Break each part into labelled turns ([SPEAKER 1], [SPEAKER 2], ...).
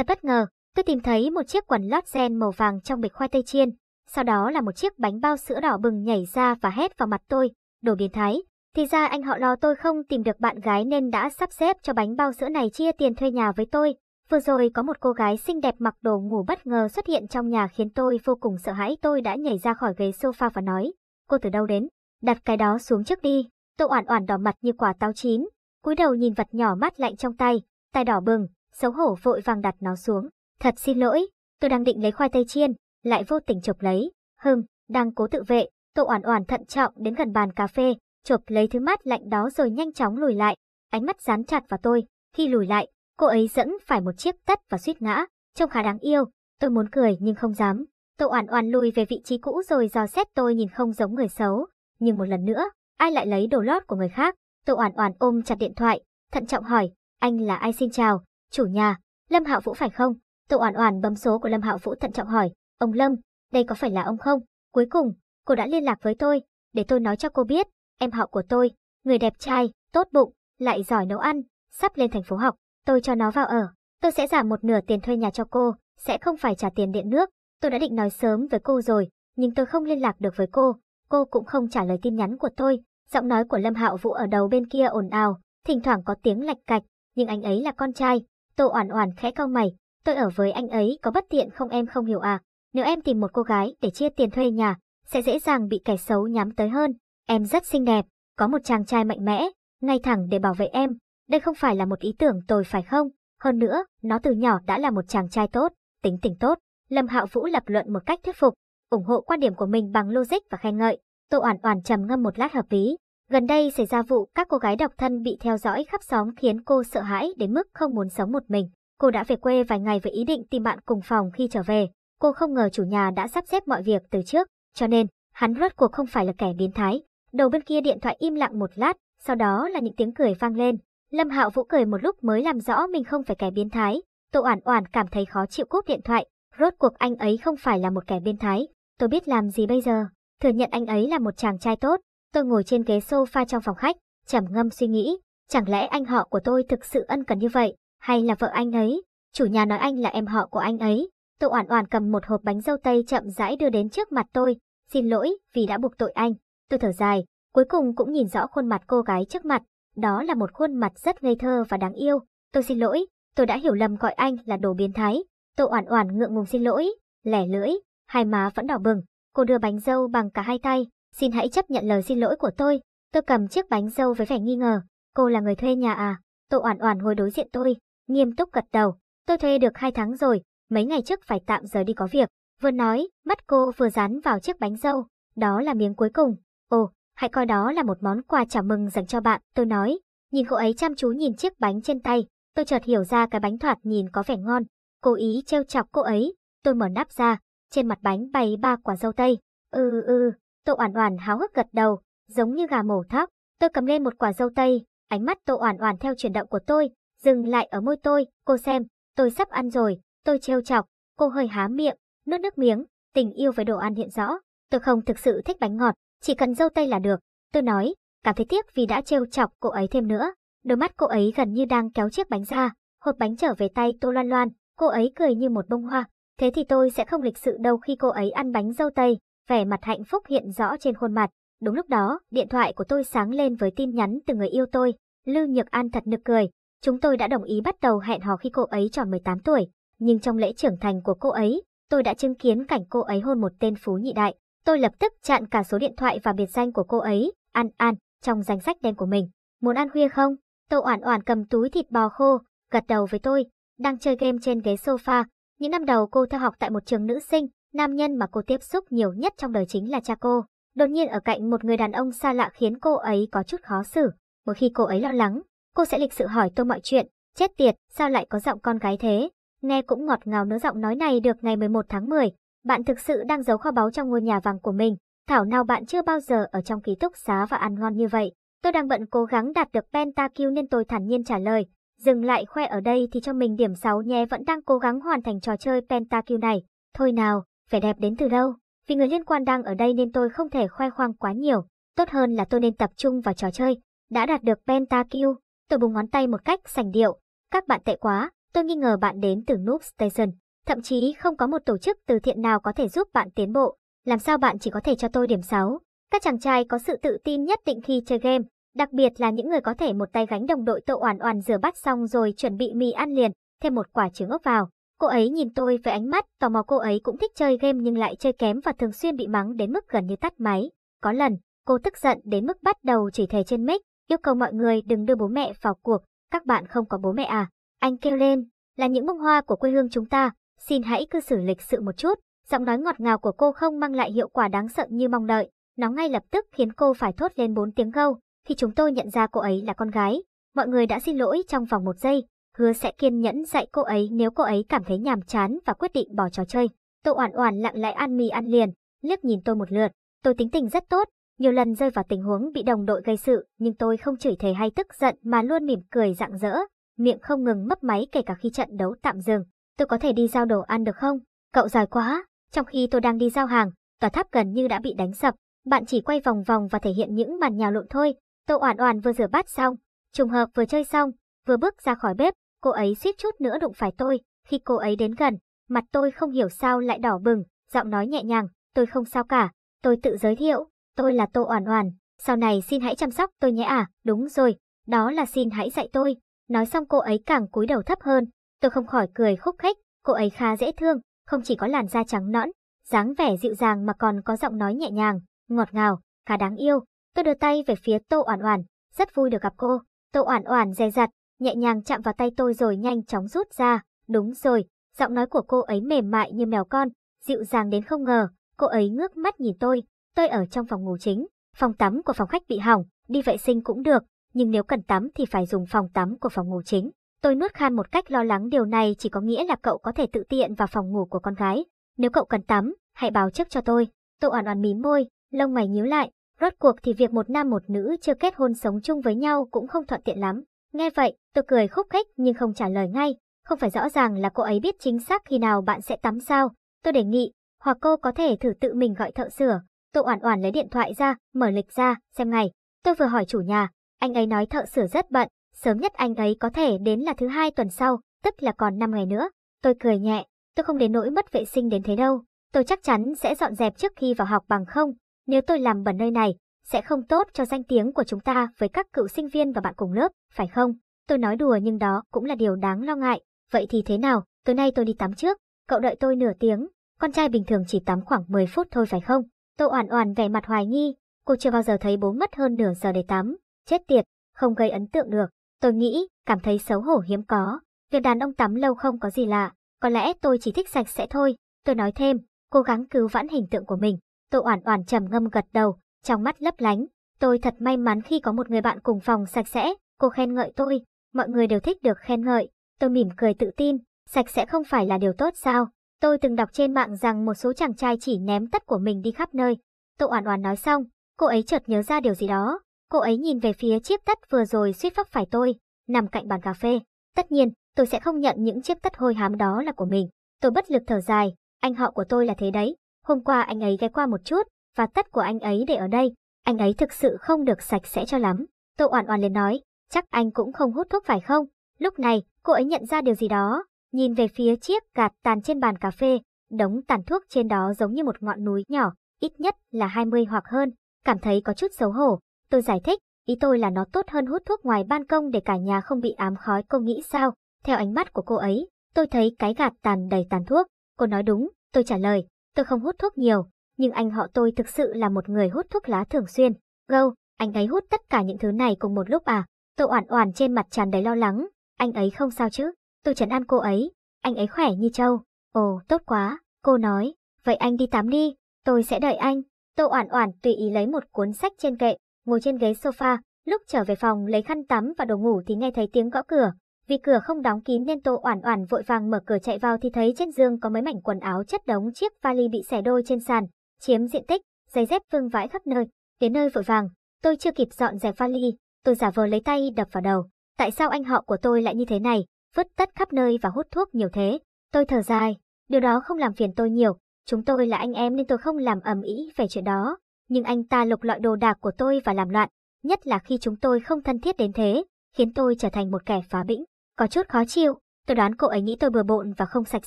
[SPEAKER 1] Thật bất ngờ, tôi tìm thấy một chiếc quần lót gen màu vàng trong bịch khoai tây chiên, sau đó là một chiếc bánh bao sữa đỏ bừng nhảy ra và hét vào mặt tôi, đồ biến thái. Thì ra anh họ lo tôi không tìm được bạn gái nên đã sắp xếp cho bánh bao sữa này chia tiền thuê nhà với tôi. Vừa rồi có một cô gái xinh đẹp mặc đồ ngủ bất ngờ xuất hiện trong nhà khiến tôi vô cùng sợ hãi. Tôi đã nhảy ra khỏi ghế sofa và nói, cô từ đâu đến? Đặt cái đó xuống trước đi. Tôi oản oản đỏ mặt như quả táo chín, cúi đầu nhìn vật nhỏ mắt lạnh trong tay, tay đỏ bừng, xấu hổ vội vàng đặt nó xuống. Thật xin lỗi, tôi đang định lấy khoai tây chiên, lại vô tình chụp lấy. Hừm, đang cố tự vệ, tôi Oản Oản thận trọng đến gần bàn cà phê, chộp lấy thứ mát lạnh đó rồi nhanh chóng lùi lại, ánh mắt dán chặt vào tôi. Khi lùi lại, cô ấy dẫn phải một chiếc tất và suýt ngã, trông khá đáng yêu. Tôi muốn cười nhưng không dám. Tô Oản Oản lùi về vị trí cũ rồi dò xét tôi nhìn không giống người xấu, nhưng một lần nữa, ai lại lấy đồ lót của người khác? Tô Oản Oản ôm chặt điện thoại, thận trọng hỏi, "Anh là ai xin chào?" Chủ nhà, Lâm Hạo Vũ phải không? Tô Oản Oản bấm số của Lâm Hạo Vũ thận trọng hỏi, "Ông Lâm, đây có phải là ông không? Cuối cùng, cô đã liên lạc với tôi, để tôi nói cho cô biết, em họ của tôi, người đẹp trai, tốt bụng, lại giỏi nấu ăn, sắp lên thành phố học, tôi cho nó vào ở, tôi sẽ giảm một nửa tiền thuê nhà cho cô, sẽ không phải trả tiền điện nước, tôi đã định nói sớm với cô rồi, nhưng tôi không liên lạc được với cô, cô cũng không trả lời tin nhắn của tôi." Giọng nói của Lâm Hạo Vũ ở đầu bên kia ồn ào, thỉnh thoảng có tiếng lạch cạch, nhưng anh ấy là con trai, Tô Oản Oản khẽ cau mày, tôi ở với anh ấy có bất tiện không em không hiểu à? Nếu em tìm một cô gái để chia tiền thuê nhà, sẽ dễ dàng bị kẻ xấu nhắm tới hơn. Em rất xinh đẹp, có một chàng trai mạnh mẽ, ngay thẳng để bảo vệ em. Đây không phải là một ý tưởng tồi phải không? Hơn nữa, nó từ nhỏ đã là một chàng trai tốt, tính tình tốt. Lâm Hạo Vũ lập luận một cách thuyết phục, ủng hộ quan điểm của mình bằng logic và khen ngợi. Tô Oản Oản trầm ngâm một lát hợp lý, Gần đây xảy ra vụ các cô gái độc thân bị theo dõi khắp xóm khiến cô sợ hãi đến mức không muốn sống một mình. Cô đã về quê vài ngày với ý định tìm bạn cùng phòng khi trở về. Cô không ngờ chủ nhà đã sắp xếp mọi việc từ trước, cho nên hắn rốt cuộc không phải là kẻ biến thái. Đầu bên kia điện thoại im lặng một lát, sau đó là những tiếng cười vang lên. Lâm Hạo Vũ cười một lúc mới làm rõ mình không phải kẻ biến thái. Tô Oản Oản cảm thấy khó chịu cúp điện thoại, rốt cuộc anh ấy không phải là một kẻ biến thái, tôi biết làm gì bây giờ? Thừa nhận anh ấy là một chàng trai tốt, Tôi ngồi trên ghế sofa trong phòng khách, trầm ngâm suy nghĩ, chẳng lẽ anh họ của tôi thực sự ân cần như vậy, hay là vợ anh ấy? Chủ nhà nói anh là em họ của anh ấy. Tô Oản Oản cầm một hộp bánh dâu tây chậm rãi đưa đến trước mặt tôi, "Xin lỗi vì đã buộc tội anh." Tôi thở dài, cuối cùng cũng nhìn rõ khuôn mặt cô gái trước mặt, đó là một khuôn mặt rất ngây thơ và đáng yêu. "Tôi xin lỗi, tôi đã hiểu lầm gọi anh là đồ biến thái." Tô Oản Oản ngượng ngùng xin lỗi, lẻ lưỡi, hai má vẫn đỏ bừng, cô đưa bánh dâu bằng cả hai tay, Xin hãy chấp nhận lời xin lỗi của tôi. Tôi cầm chiếc bánh dâu với vẻ nghi ngờ. Cô là người thuê nhà à? Tô Oản Oản ngồi đối diện tôi, nghiêm túc gật đầu. Tôi thuê được 2 tháng rồi, mấy ngày trước phải tạm rời đi có việc. Vừa nói, mắt cô vừa dán vào chiếc bánh dâu. Đó là miếng cuối cùng. Ồ, hãy coi đó là một món quà chào mừng dành cho bạn, tôi nói. Nhìn cô ấy chăm chú nhìn chiếc bánh trên tay, tôi chợt hiểu ra cái bánh thoạt nhìn có vẻ ngon. Cố ý trêu chọc cô ấy, tôi mở nắp ra, trên mặt bánh bày ba quả dâu tây. Ừ ừ, Tô Oản Oản háo hức gật đầu, giống như gà mổ thóc, tôi cầm lên một quả dâu tây, ánh mắt Tô Oản Oản theo chuyển động của tôi, dừng lại ở môi tôi, cô xem, tôi sắp ăn rồi, tôi trêu chọc, cô hơi há miệng, nuốt nước miếng, tình yêu với đồ ăn hiện rõ, tôi không thực sự thích bánh ngọt, chỉ cần dâu tây là được, tôi nói, cảm thấy tiếc vì đã trêu chọc cô ấy thêm nữa. Đôi mắt cô ấy gần như đang kéo chiếc bánh ra, hộp bánh trở về tay Tô Loan Loan, cô ấy cười như một bông hoa, thế thì tôi sẽ không lịch sự đâu khi cô ấy ăn bánh dâu tây, vẻ mặt hạnh phúc hiện rõ trên khuôn mặt. Đúng lúc đó, điện thoại của tôi sáng lên với tin nhắn từ người yêu tôi. Lưu Nhược An thật nực cười. Chúng tôi đã đồng ý bắt đầu hẹn hò khi cô ấy tròn 18 tuổi. Nhưng trong lễ trưởng thành của cô ấy, tôi đã chứng kiến cảnh cô ấy hôn một tên phú nhị đại. Tôi lập tức chặn cả số điện thoại và biệt danh của cô ấy, An An, trong danh sách đen của mình. Muốn ăn khuya không? Tô Oản Oản cầm túi thịt bò khô, gật đầu với tôi, đang chơi game trên ghế sofa. Những năm đầu cô theo học tại một trường nữ sinh, Nam nhân mà cô tiếp xúc nhiều nhất trong đời chính là cha cô. Đột nhiên ở cạnh một người đàn ông xa lạ khiến cô ấy có chút khó xử. Mỗi khi cô ấy lo lắng, cô sẽ lịch sự hỏi tôi mọi chuyện. Chết tiệt, sao lại có giọng con gái thế? Nghe cũng ngọt ngào nữa giọng nói này được ngày 11 tháng 10. Bạn thực sự đang giấu kho báu trong ngôi nhà vàng của mình. Thảo nào bạn chưa bao giờ ở trong ký túc xá và ăn ngon như vậy. Tôi đang bận cố gắng đạt được Pentakill nên tôi thản nhiên trả lời. Dừng lại khoe ở đây thì cho mình điểm 6 nhé vẫn đang cố gắng hoàn thành trò chơi Pentakill này. Thôi nào, vẻ đẹp đến từ đâu. Vì người liên quan đang ở đây nên tôi không thể khoe khoang quá nhiều. Tốt hơn là tôi nên tập trung vào trò chơi. Đã đạt được Pentakill, tôi bùng ngón tay một cách sành điệu. Các bạn tệ quá, tôi nghi ngờ bạn đến từ Noob Station. Thậm chí không có một tổ chức từ thiện nào có thể giúp bạn tiến bộ. Làm sao bạn chỉ có thể cho tôi điểm 6? Các chàng trai có sự tự tin nhất định khi chơi game, đặc biệt là những người có thể một tay gánh đồng đội tội oản oản rửa bát xong rồi chuẩn bị mì ăn liền, thêm một quả trứng ốc vào. Cô ấy nhìn tôi với ánh mắt, tò mò cô ấy cũng thích chơi game nhưng lại chơi kém và thường xuyên bị mắng đến mức gần như tắt máy. Có lần, cô tức giận đến mức bắt đầu chỉ thề trên mic, yêu cầu mọi người đừng đưa bố mẹ vào cuộc, các bạn không có bố mẹ à. Anh kêu lên, là những bông hoa của quê hương chúng ta, xin hãy cư xử lịch sự một chút. Giọng nói ngọt ngào của cô không mang lại hiệu quả đáng sợ như mong đợi, nó ngay lập tức khiến cô phải thốt lên bốn tiếng gâu. Khi chúng tôi nhận ra cô ấy là con gái, mọi người đã xin lỗi trong vòng một giây, hứa sẽ kiên nhẫn dạy cô ấy nếu cô ấy cảm thấy nhàm chán và quyết định bỏ trò chơi. Tô Oản Oản lặng lẽ ăn mì ăn liền, liếc nhìn tôi một lượt. Tôi tính tình rất tốt, nhiều lần rơi vào tình huống bị đồng đội gây sự, nhưng tôi không chửi thề hay tức giận mà luôn mỉm cười rạng rỡ, miệng không ngừng mấp máy kể cả khi trận đấu tạm dừng. Tôi có thể đi giao đồ ăn được không? Cậu giỏi quá. Trong khi tôi đang đi giao hàng, tòa tháp gần như đã bị đánh sập, bạn chỉ quay vòng vòng và thể hiện những màn nhào lộn thôi. Tô Oản Oản vừa rửa bát xong, trùng hợp vừa chơi xong, vừa bước ra khỏi bếp, Cô ấy suýt chút nữa đụng phải tôi, khi cô ấy đến gần, mặt tôi không hiểu sao lại đỏ bừng, giọng nói nhẹ nhàng, tôi không sao cả, tôi tự giới thiệu, tôi là Tô Oản Oản, sau này xin hãy chăm sóc tôi nhé à, đúng rồi, đó là xin hãy dạy tôi. Nói xong cô ấy càng cúi đầu thấp hơn, tôi không khỏi cười khúc khích, cô ấy khá dễ thương, không chỉ có làn da trắng nõn, dáng vẻ dịu dàng mà còn có giọng nói nhẹ nhàng, ngọt ngào, khá đáng yêu. Tôi đưa tay về phía Tô Oản Oản, rất vui được gặp cô. Tô Oản Oản dè dặt, nhẹ nhàng chạm vào tay tôi rồi nhanh chóng rút ra. Đúng rồi, giọng nói của cô ấy mềm mại như mèo con, dịu dàng đến không ngờ. Cô ấy ngước mắt nhìn tôi, tôi ở trong phòng ngủ chính, phòng tắm của phòng khách bị hỏng, đi vệ sinh cũng được, nhưng nếu cần tắm thì phải dùng phòng tắm của phòng ngủ chính. Tôi nuốt khan một cách lo lắng điều này chỉ có nghĩa là cậu có thể tự tiện vào phòng ngủ của con gái. Nếu cậu cần tắm, hãy báo trước cho tôi. Tôi oản oản mím môi, lông mày nhíu lại. Rốt cuộc thì việc một nam một nữ chưa kết hôn sống chung với nhau cũng không thuận tiện lắm. Nghe vậy, tôi cười khúc khích nhưng không trả lời ngay. Không phải rõ ràng là cô ấy biết chính xác khi nào bạn sẽ tắm sao. Tôi đề nghị, hoặc cô có thể thử tự mình gọi thợ sửa. Tôi oản oản lấy điện thoại ra, mở lịch ra, xem ngày. Tôi vừa hỏi chủ nhà, anh ấy nói thợ sửa rất bận, sớm nhất anh ấy có thể đến là thứ hai tuần sau, tức là còn 5 ngày nữa. Tôi cười nhẹ, tôi không đến nỗi mất vệ sinh đến thế đâu. Tôi chắc chắn sẽ dọn dẹp trước khi vào học bằng không. Nếu tôi làm bẩn nơi này, sẽ không tốt cho danh tiếng của chúng ta với các cựu sinh viên và bạn cùng lớp, phải không? Tôi nói đùa nhưng đó cũng là điều đáng lo ngại. Vậy thì thế nào, tối nay tôi đi tắm trước, cậu đợi tôi nửa tiếng. Con trai bình thường chỉ tắm khoảng 10 phút thôi phải không? Tô Oản Oản vẻ mặt hoài nghi, cô chưa bao giờ thấy bố mất hơn nửa giờ để tắm. Chết tiệt, không gây ấn tượng được. Tôi nghĩ, cảm thấy xấu hổ hiếm có. Việc đàn ông tắm lâu không có gì lạ, có lẽ tôi chỉ thích sạch sẽ thôi. Tôi nói thêm, cố gắng cứu vãn hình tượng của mình. Tô Oản Oản trầm ngâm gật đầu, trong mắt lấp lánh. Tôi thật may mắn khi có một người bạn cùng phòng sạch sẽ, cô khen ngợi tôi, mọi người đều thích được khen ngợi. Tôi mỉm cười tự tin, sạch sẽ không phải là điều tốt sao? Tôi từng đọc trên mạng rằng một số chàng trai chỉ ném tất của mình đi khắp nơi. Tô Oản Oản nói xong, cô ấy chợt nhớ ra điều gì đó. Cô ấy nhìn về phía chiếc tất vừa rồi suýt vấp phải tôi, nằm cạnh bàn cà phê. Tất nhiên, tôi sẽ không nhận những chiếc tất hôi hám đó là của mình. Tôi bất lực thở dài, anh họ của tôi là thế đấy. Hôm qua anh ấy ghé qua một chút, và tất của anh ấy để ở đây, anh ấy thực sự không được sạch sẽ cho lắm. Tô Oản Oản liền nói, chắc anh cũng không hút thuốc phải không? Lúc này, cô ấy nhận ra điều gì đó, nhìn về phía chiếc gạt tàn trên bàn cà phê, đống tàn thuốc trên đó giống như một ngọn núi nhỏ, ít nhất là 20 hoặc hơn, cảm thấy có chút xấu hổ. Tôi giải thích, ý tôi là nó tốt hơn hút thuốc ngoài ban công để cả nhà không bị ám khói, cô nghĩ sao? Theo ánh mắt của cô ấy, tôi thấy cái gạt tàn đầy tàn thuốc. Cô nói đúng, tôi trả lời, tôi không hút thuốc nhiều, nhưng anh họ tôi thực sự là một người hút thuốc lá thường xuyên. Gâu, anh ấy hút tất cả những thứ này cùng một lúc à? Tô Oản Oản trên mặt tràn đầy lo lắng, anh ấy không sao chứ? Tôi trấn an cô ấy, anh ấy khỏe như trâu. Ồ, tốt quá, cô nói, vậy anh đi tắm đi, tôi sẽ đợi anh. Tô Oản Oản tùy ý lấy một cuốn sách trên kệ, ngồi trên ghế sofa, lúc trở về phòng lấy khăn tắm và đồ ngủ thì nghe thấy tiếng gõ cửa. Vì cửa không đóng kín nên Tô Oản Oản vội vàng mở cửa chạy vào thì thấy trên giường có mấy mảnh quần áo chất đống chiếc vali bị xẻ đôi trên sàn, chiếm diện tích, giày dép vương vãi khắp nơi. Đến nơi vội vàng, tôi chưa kịp dọn dẹp vali, tôi giả vờ lấy tay đập vào đầu. Tại sao anh họ của tôi lại như thế này, vứt tất khắp nơi và hút thuốc nhiều thế? Tôi thở dài, điều đó không làm phiền tôi nhiều, chúng tôi là anh em nên tôi không làm ầm ĩ về chuyện đó. Nhưng anh ta lục lọi đồ đạc của tôi và làm loạn, nhất là khi chúng tôi không thân thiết đến thế, khiến tôi trở thành một kẻ phá bĩnh. Có chút khó chịu, tôi đoán cô ấy nghĩ tôi bừa bộn và không sạch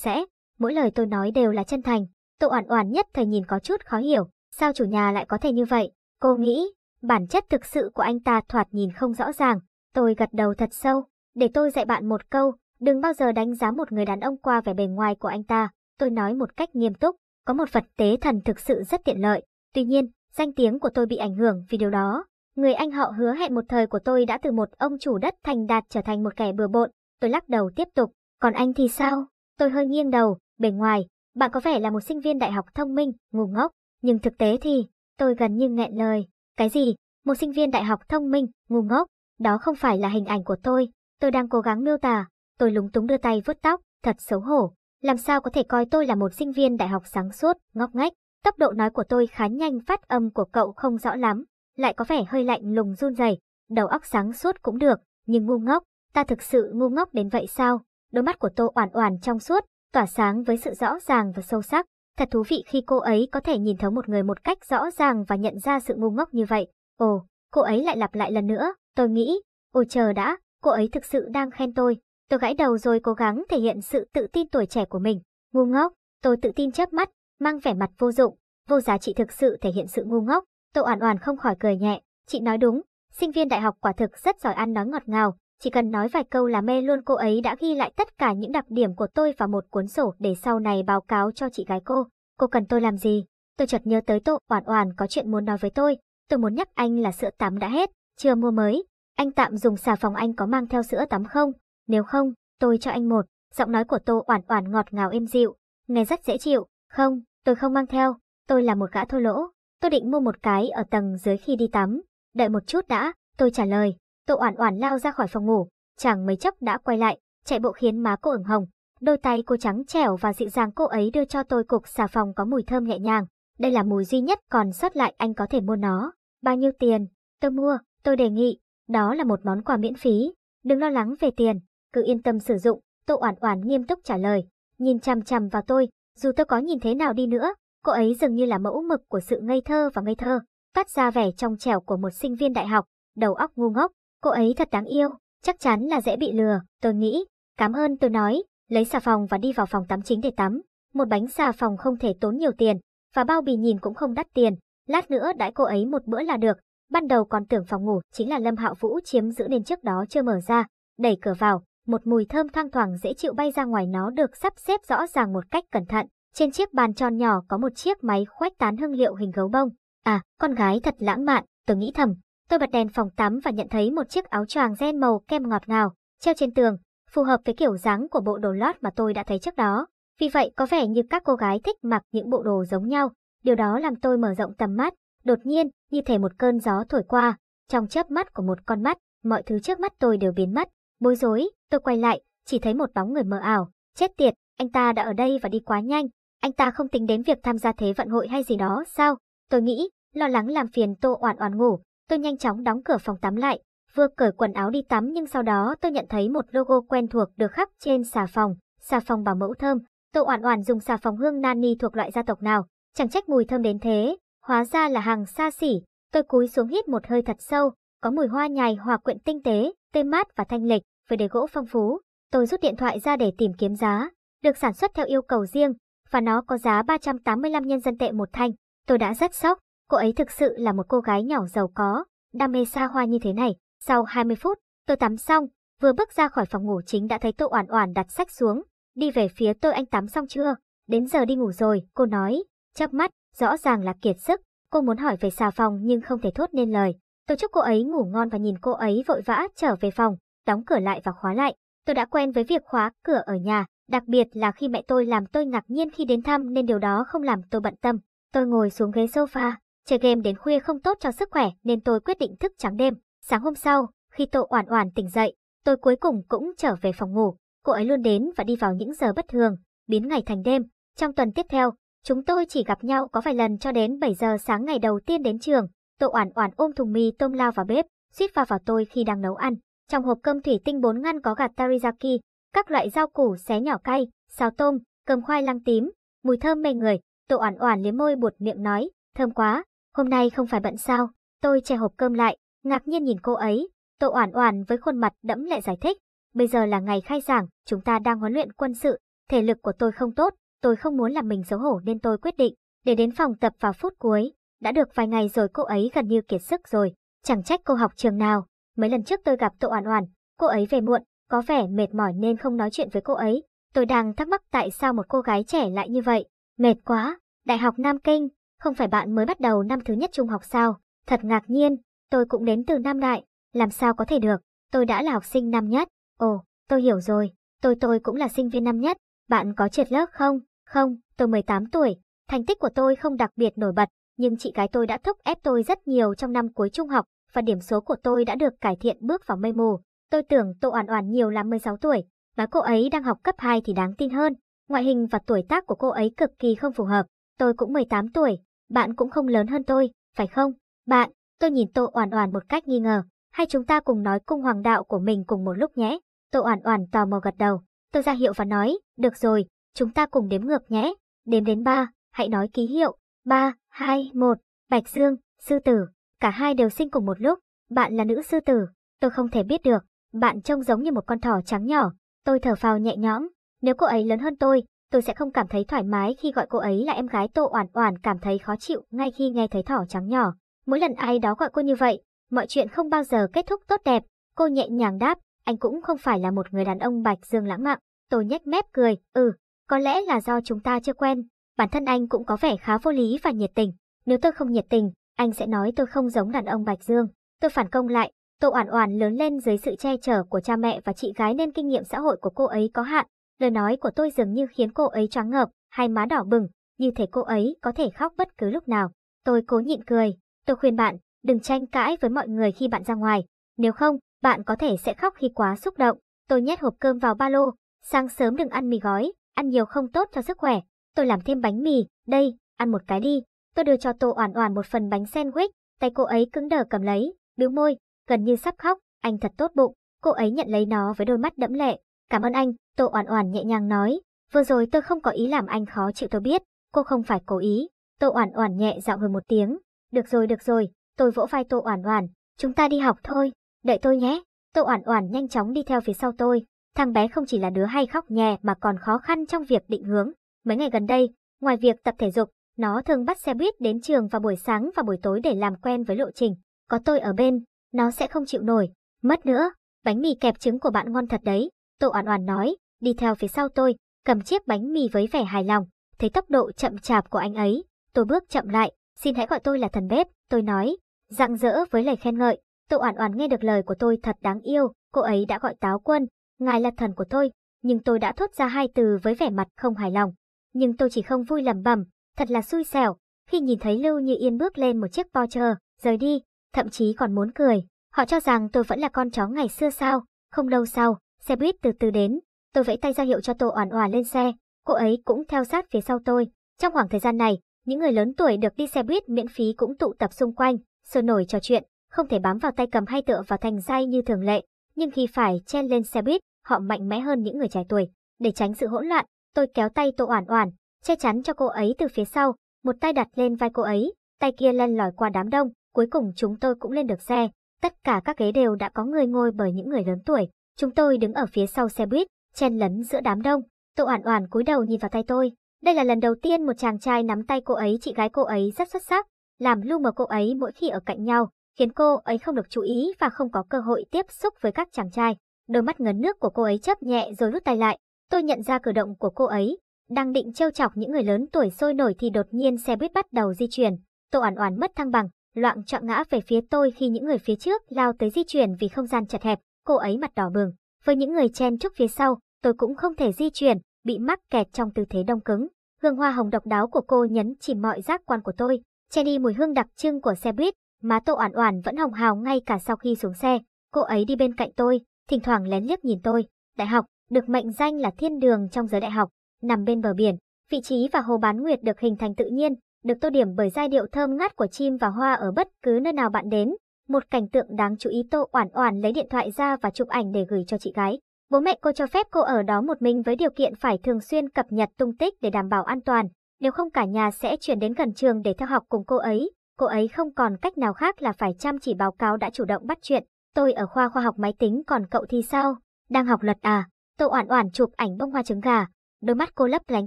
[SPEAKER 1] sẽ, mỗi lời tôi nói đều là chân thành, Tô Oản Oản nhất thời nhìn có chút khó hiểu, sao chủ nhà lại có thể như vậy? Cô nghĩ, bản chất thực sự của anh ta thoạt nhìn không rõ ràng. Tôi gật đầu thật sâu, để tôi dạy bạn một câu, đừng bao giờ đánh giá một người đàn ông qua vẻ bề ngoài của anh ta. Tôi nói một cách nghiêm túc, có một vật tế thần thực sự rất tiện lợi. Tuy nhiên, danh tiếng của tôi bị ảnh hưởng vì điều đó. Người anh họ hứa hẹn một thời của tôi đã từ một ông chủ đất thành đạt trở thành một kẻ bừa bộn. Tôi lắc đầu tiếp tục, còn anh thì sao? Tôi hơi nghiêng đầu, bề ngoài, bạn có vẻ là một sinh viên đại học thông minh, ngu ngốc, nhưng thực tế thì, tôi gần như nghẹn lời. Cái gì? Một sinh viên đại học thông minh, ngu ngốc? Đó không phải là hình ảnh của tôi, tôi đang cố gắng miêu tả. Tôi lúng túng đưa tay vuốt tóc, thật xấu hổ. Làm sao có thể coi tôi là một sinh viên đại học sáng suốt, ngốc ngách. Tốc độ nói của tôi khá nhanh phát âm của cậu không rõ lắm, lại có vẻ hơi lạnh lùng run rẩy. Đầu óc sáng suốt cũng được, nhưng ngu ngốc, ta thực sự ngu ngốc đến vậy sao? Đôi mắt của tôi Oản Oản trong suốt, tỏa sáng với sự rõ ràng và sâu sắc. Thật thú vị khi cô ấy có thể nhìn thấu một người một cách rõ ràng và nhận ra sự ngu ngốc như vậy. Ồ, cô ấy lại lặp lại lần nữa, tôi nghĩ, ồ chờ đã, cô ấy thực sự đang khen tôi. Tôi gãi đầu rồi cố gắng thể hiện sự tự tin tuổi trẻ của mình. Ngu ngốc, tôi tự tin chớp mắt, mang vẻ mặt vô dụng, vô giá trị thực sự thể hiện sự ngu ngốc. Tô Oản Oản không khỏi cười nhẹ, chị nói đúng, sinh viên đại học quả thực rất giỏi ăn nói ngọt ngào, chỉ cần nói vài câu là mê luôn cô ấy đã ghi lại tất cả những đặc điểm của tôi vào một cuốn sổ để sau này báo cáo cho chị gái cô. Cô cần tôi làm gì? Tôi chợt nhớ tới Tô Oản Oản có chuyện muốn nói với tôi. Tôi muốn nhắc anh là sữa tắm đã hết, chưa mua mới. Anh tạm dùng xà phòng anh có mang theo sữa tắm không? Nếu không, tôi cho anh một. Giọng nói của Tô Oản Oản ngọt ngào êm dịu, nghe rất dễ chịu. Không, tôi không mang theo. Tôi là một gã thô lỗ. Tôi định mua một cái ở tầng dưới khi đi tắm. Đợi một chút đã, tôi trả lời. Tô Oản Oản lao ra khỏi phòng ngủ, chẳng mấy chốc đã quay lại, chạy bộ khiến má cô ửng hồng. Đôi tay cô trắng trẻo và dịu dàng cô ấy đưa cho tôi cục xà phòng có mùi thơm nhẹ nhàng. Đây là mùi duy nhất còn sót lại anh có thể mua nó. Bao nhiêu tiền? Tôi mua, tôi đề nghị. Đó là một món quà miễn phí. Đừng lo lắng về tiền, cứ yên tâm sử dụng. Tô Oản Oản nghiêm túc trả lời, nhìn chằm chằm vào tôi, dù tôi có nhìn thế nào đi nữa, cô ấy dường như là mẫu mực của sự ngây thơ và ngây thơ, phát ra vẻ trong trẻo của một sinh viên đại học, đầu óc ngu ngốc, Cô ấy thật đáng yêu, chắc chắn là dễ bị lừa, tôi nghĩ. Cảm ơn tôi nói, lấy xà phòng và đi vào phòng tắm chính để tắm. Một bánh xà phòng không thể tốn nhiều tiền, và bao bì nhìn cũng không đắt tiền. Lát nữa đãi cô ấy một bữa là được. Ban đầu còn tưởng phòng ngủ chính là Lâm Hạo Vũ chiếm giữ nên trước đó chưa mở ra. Đẩy cửa vào, một mùi thơm thoang thoảng dễ chịu bay ra ngoài nó được sắp xếp rõ ràng một cách cẩn thận. Trên chiếc bàn tròn nhỏ có một chiếc máy khuếch tán hương liệu hình gấu bông. À, con gái thật lãng mạn, tôi nghĩ thầm, Tôi bật đèn phòng tắm và nhận thấy một chiếc áo choàng ren màu kem ngọt ngào, treo trên tường, phù hợp với kiểu dáng của bộ đồ lót mà tôi đã thấy trước đó. Vì vậy có vẻ như các cô gái thích mặc những bộ đồ giống nhau, điều đó làm tôi mở rộng tầm mắt, đột nhiên, như thể một cơn gió thổi qua, trong chớp mắt của một con mắt, mọi thứ trước mắt tôi đều biến mất. Bối rối, tôi quay lại, chỉ thấy một bóng người mờ ảo, chết tiệt, anh ta đã ở đây và đi quá nhanh, anh ta không tính đến việc tham gia thế vận hội hay gì đó sao? Tôi nghĩ, lo lắng làm phiền Tô Oản Oản ngủ, Tôi nhanh chóng đóng cửa phòng tắm lại, vừa cởi quần áo đi tắm nhưng sau đó tôi nhận thấy một logo quen thuộc được khắc trên xà phòng, xà phòng bảo mẫu thơm. tôi Oản Oản dùng xà phòng hương nani thuộc loại gia tộc nào, chẳng trách mùi thơm đến thế, hóa ra là hàng xa xỉ. Tôi cúi xuống hít một hơi thật sâu, có mùi hoa nhài hòa quyện tinh tế, tươi mát và thanh lịch, với đề gỗ phong phú. Tôi rút điện thoại ra để tìm kiếm giá, được sản xuất theo yêu cầu riêng và nó có giá 385 nhân dân tệ một thanh. Tôi đã rất sốc, cô ấy thực sự là một cô gái nhỏ giàu có, đam mê xa hoa như thế này. Sau 20 phút, tôi tắm xong, vừa bước ra khỏi phòng ngủ chính đã thấy tôi Oản Oản đặt sách xuống, đi về phía tôi anh tắm xong chưa? Đến giờ đi ngủ rồi, cô nói, chớp mắt, rõ ràng là kiệt sức, cô muốn hỏi về xà phòng nhưng không thể thốt nên lời. Tôi chúc cô ấy ngủ ngon và nhìn cô ấy vội vã trở về phòng, đóng cửa lại và khóa lại. Tôi đã quen với việc khóa cửa ở nhà, đặc biệt là khi mẹ tôi làm tôi ngạc nhiên khi đến thăm nên điều đó không làm tôi bận tâm. Tôi ngồi xuống ghế sofa, Chơi game đến khuya không tốt cho sức khỏe nên tôi quyết định thức trắng đêm. Sáng hôm sau, khi tôi Oản Oản tỉnh dậy, tôi cuối cùng cũng trở về phòng ngủ. Cô ấy luôn đến và đi vào những giờ bất thường, biến ngày thành đêm. Trong tuần tiếp theo, chúng tôi chỉ gặp nhau có vài lần cho đến 7 giờ sáng ngày đầu tiên đến trường. tôi Oản Oản ôm thùng mì tôm lao vào bếp, suýt va vào, vào tôi khi đang nấu ăn. Trong hộp cơm thủy tinh bốn ngăn có gạt teriyaki, các loại rau củ xé nhỏ cay, xào tôm, cơm khoai lang tím, mùi thơm mê người. tôi Oản Oản liếm môi buột miệng nói, "Thơm quá." Hôm nay không phải bận sao, tôi che hộp cơm lại, ngạc nhiên nhìn cô ấy. Tô Oản Oản với khuôn mặt đẫm lệ giải thích, bây giờ là ngày khai giảng, chúng ta đang huấn luyện quân sự, thể lực của tôi không tốt, tôi không muốn làm mình xấu hổ nên tôi quyết định để đến phòng tập vào phút cuối. Đã được vài ngày rồi cô ấy gần như kiệt sức rồi, chẳng trách cô học trường nào. Mấy lần trước tôi gặp Tô Oản Oản, cô ấy về muộn, có vẻ mệt mỏi nên không nói chuyện với cô ấy. Tôi đang thắc mắc tại sao một cô gái trẻ lại như vậy. Mệt quá, Đại học Nam Kinh, không phải bạn mới bắt đầu năm thứ nhất trung học sao? Thật ngạc nhiên, tôi cũng đến từ Nam Đại, làm sao có thể được, tôi đã là học sinh năm nhất. Ồ, tôi hiểu rồi, tôi tôi cũng là sinh viên năm nhất, bạn có trượt lớp không? Không, tôi 18 tuổi, thành tích của tôi không đặc biệt nổi bật, nhưng chị gái tôi đã thúc ép tôi rất nhiều trong năm cuối trung học và điểm số của tôi đã được cải thiện bước vào mây mù. Tôi tưởng tôi Oản Oản nhiều lắm 16 tuổi, mà cô ấy đang học cấp 2 thì đáng tin hơn. Ngoại hình và tuổi tác của cô ấy cực kỳ không phù hợp. Tôi cũng 18 tuổi, bạn cũng không lớn hơn tôi, phải không? Bạn, tôi nhìn Tô Oản Oản một cách nghi ngờ, Hay chúng ta cùng nói cung hoàng đạo của mình cùng một lúc nhé. Tô Oản Oản tò mò gật đầu, tôi ra hiệu và nói, được rồi, chúng ta cùng đếm ngược nhé. Đếm đến ba, hãy nói ký hiệu. Ba, hai, một. Bạch Dương, Sư Tử, cả hai đều sinh cùng một lúc, bạn là nữ sư tử, tôi không thể biết được, bạn trông giống như một con thỏ trắng nhỏ, tôi thở phào nhẹ nhõm, nếu cô ấy lớn hơn tôi, tôi sẽ không cảm thấy thoải mái khi gọi cô ấy là em gái Tô Oản Oản cảm thấy khó chịu ngay khi nghe thấy thỏ trắng nhỏ. Mỗi lần ai đó gọi cô như vậy, mọi chuyện không bao giờ kết thúc tốt đẹp. Cô nhẹ nhàng đáp, anh cũng không phải là một người đàn ông bạch dương lãng mạn. Tôi nhếch mép cười, ừ, có lẽ là do chúng ta chưa quen. Bản thân anh cũng có vẻ khá vô lý và nhiệt tình. Nếu tôi không nhiệt tình, anh sẽ nói tôi không giống đàn ông bạch dương. Tôi phản công lại, Tô Oản Oản lớn lên dưới sự che chở của cha mẹ và chị gái nên kinh nghiệm xã hội của cô ấy có hạn, Lời nói của tôi dường như khiến cô ấy choáng ngợp, hai má đỏ bừng, như thể cô ấy có thể khóc bất cứ lúc nào. Tôi cố nhịn cười, tôi khuyên bạn, đừng tranh cãi với mọi người khi bạn ra ngoài, nếu không, bạn có thể sẽ khóc khi quá xúc động. Tôi nhét hộp cơm vào ba lô, sáng sớm đừng ăn mì gói, ăn nhiều không tốt cho sức khỏe. Tôi làm thêm bánh mì, đây, ăn một cái đi. Tôi đưa cho Tô Oản Oản một phần bánh sandwich, tay cô ấy cứng đờ cầm lấy, bĩu môi, gần như sắp khóc, anh thật tốt bụng. Cô ấy nhận lấy nó với đôi mắt đẫm lệ, Cảm ơn anh, Tô Oản Oản nhẹ nhàng nói, vừa rồi tôi không có ý làm anh khó chịu tôi biết, cô không phải cố ý. Tô Oản Oản nhẹ giọng hơn một tiếng, được rồi được rồi, tôi vỗ vai Tô Oản Oản, chúng ta đi học thôi, đợi tôi nhé. Tô Oản Oản nhanh chóng đi theo phía sau tôi, thằng bé không chỉ là đứa hay khóc nhè mà còn khó khăn trong việc định hướng. Mấy ngày gần đây, ngoài việc tập thể dục, nó thường bắt xe buýt đến trường vào buổi sáng và buổi tối để làm quen với lộ trình. Có tôi ở bên, nó sẽ không chịu nổi. Mất nữa, bánh mì kẹp trứng của bạn ngon thật đấy. Tô Oản Oản nói, đi theo phía sau tôi, cầm chiếc bánh mì với vẻ hài lòng, thấy tốc độ chậm chạp của anh ấy, tôi bước chậm lại, xin hãy gọi tôi là thần bếp, tôi nói, rạng rỡ với lời khen ngợi. Tô Oản Oản nghe được lời của tôi thật đáng yêu, cô ấy đã gọi Táo Quân, ngài là thần của tôi, nhưng tôi đã thốt ra hai từ với vẻ mặt không hài lòng. Nhưng tôi chỉ không vui lẩm bẩm, thật là xui xẻo, khi nhìn thấy Lưu Như Yên bước lên một chiếc Porsche, rời đi, thậm chí còn muốn cười. Họ cho rằng tôi vẫn là con chó ngày xưa sao? Không lâu sau, Xe buýt từ từ đến, tôi vẫy tay ra hiệu cho Tô Oản Oản lên xe, cô ấy cũng theo sát phía sau tôi. Trong khoảng thời gian này, những người lớn tuổi được đi xe buýt miễn phí cũng tụ tập xung quanh, sôi nổi trò chuyện, không thể bám vào tay cầm hay tựa vào thành dây như thường lệ, nhưng khi phải chen lên xe buýt, họ mạnh mẽ hơn những người trẻ tuổi. Để tránh sự hỗn loạn, tôi kéo tay Tô Oản Oản, che chắn cho cô ấy từ phía sau, một tay đặt lên vai cô ấy, tay kia lăn lỏi qua đám đông, cuối cùng chúng tôi cũng lên được xe. Tất cả các ghế đều đã có người ngồi bởi những người lớn tuổi, Chúng tôi đứng ở phía sau xe buýt, chen lấn giữa đám đông. Tô Oản Oản cúi đầu nhìn vào tay tôi. Đây là lần đầu tiên một chàng trai nắm tay cô ấy, chị gái cô ấy rất xuất sắc, làm lu mờ cô ấy mỗi khi ở cạnh nhau, khiến cô ấy không được chú ý và không có cơ hội tiếp xúc với các chàng trai. Đôi mắt ngấn nước của cô ấy chớp nhẹ rồi rút tay lại. Tôi nhận ra cử động của cô ấy, đang định trêu chọc những người lớn tuổi sôi nổi thì đột nhiên xe buýt bắt đầu di chuyển. Tô Oản Oản mất thăng bằng, loạn choạng ngã về phía tôi khi những người phía trước lao tới di chuyển vì không gian chật hẹp cô ấy mặt đỏ bừng. Với những người chen chúc phía sau, tôi cũng không thể di chuyển, bị mắc kẹt trong tư thế đông cứng. Hương hoa hồng độc đáo của cô nhấn chìm mọi giác quan của tôi, che đi mùi hương đặc trưng của xe buýt, má Tô Oản Oản vẫn hồng hào ngay cả sau khi xuống xe. Cô ấy đi bên cạnh tôi, thỉnh thoảng lén liếc nhìn tôi. Đại học được mệnh danh là thiên đường trong giới đại học, nằm bên bờ biển, vị trí và hồ bán nguyệt được hình thành tự nhiên, được tô điểm bởi giai điệu thơm ngát của chim và hoa ở bất cứ nơi nào bạn đến. Một cảnh tượng đáng chú ý Tô Oản Oản lấy điện thoại ra và chụp ảnh để gửi cho chị gái. Bố mẹ cô cho phép cô ở đó một mình với điều kiện phải thường xuyên cập nhật tung tích để đảm bảo an toàn, nếu không cả nhà sẽ chuyển đến gần trường để theo học cùng cô ấy. Cô ấy không còn cách nào khác là phải chăm chỉ báo cáo đã chủ động bắt chuyện. Tôi ở khoa khoa học máy tính còn cậu thì sao? Đang học luật à? Tô Oản Oản chụp ảnh bông hoa trứng gà. Đôi mắt cô lấp lánh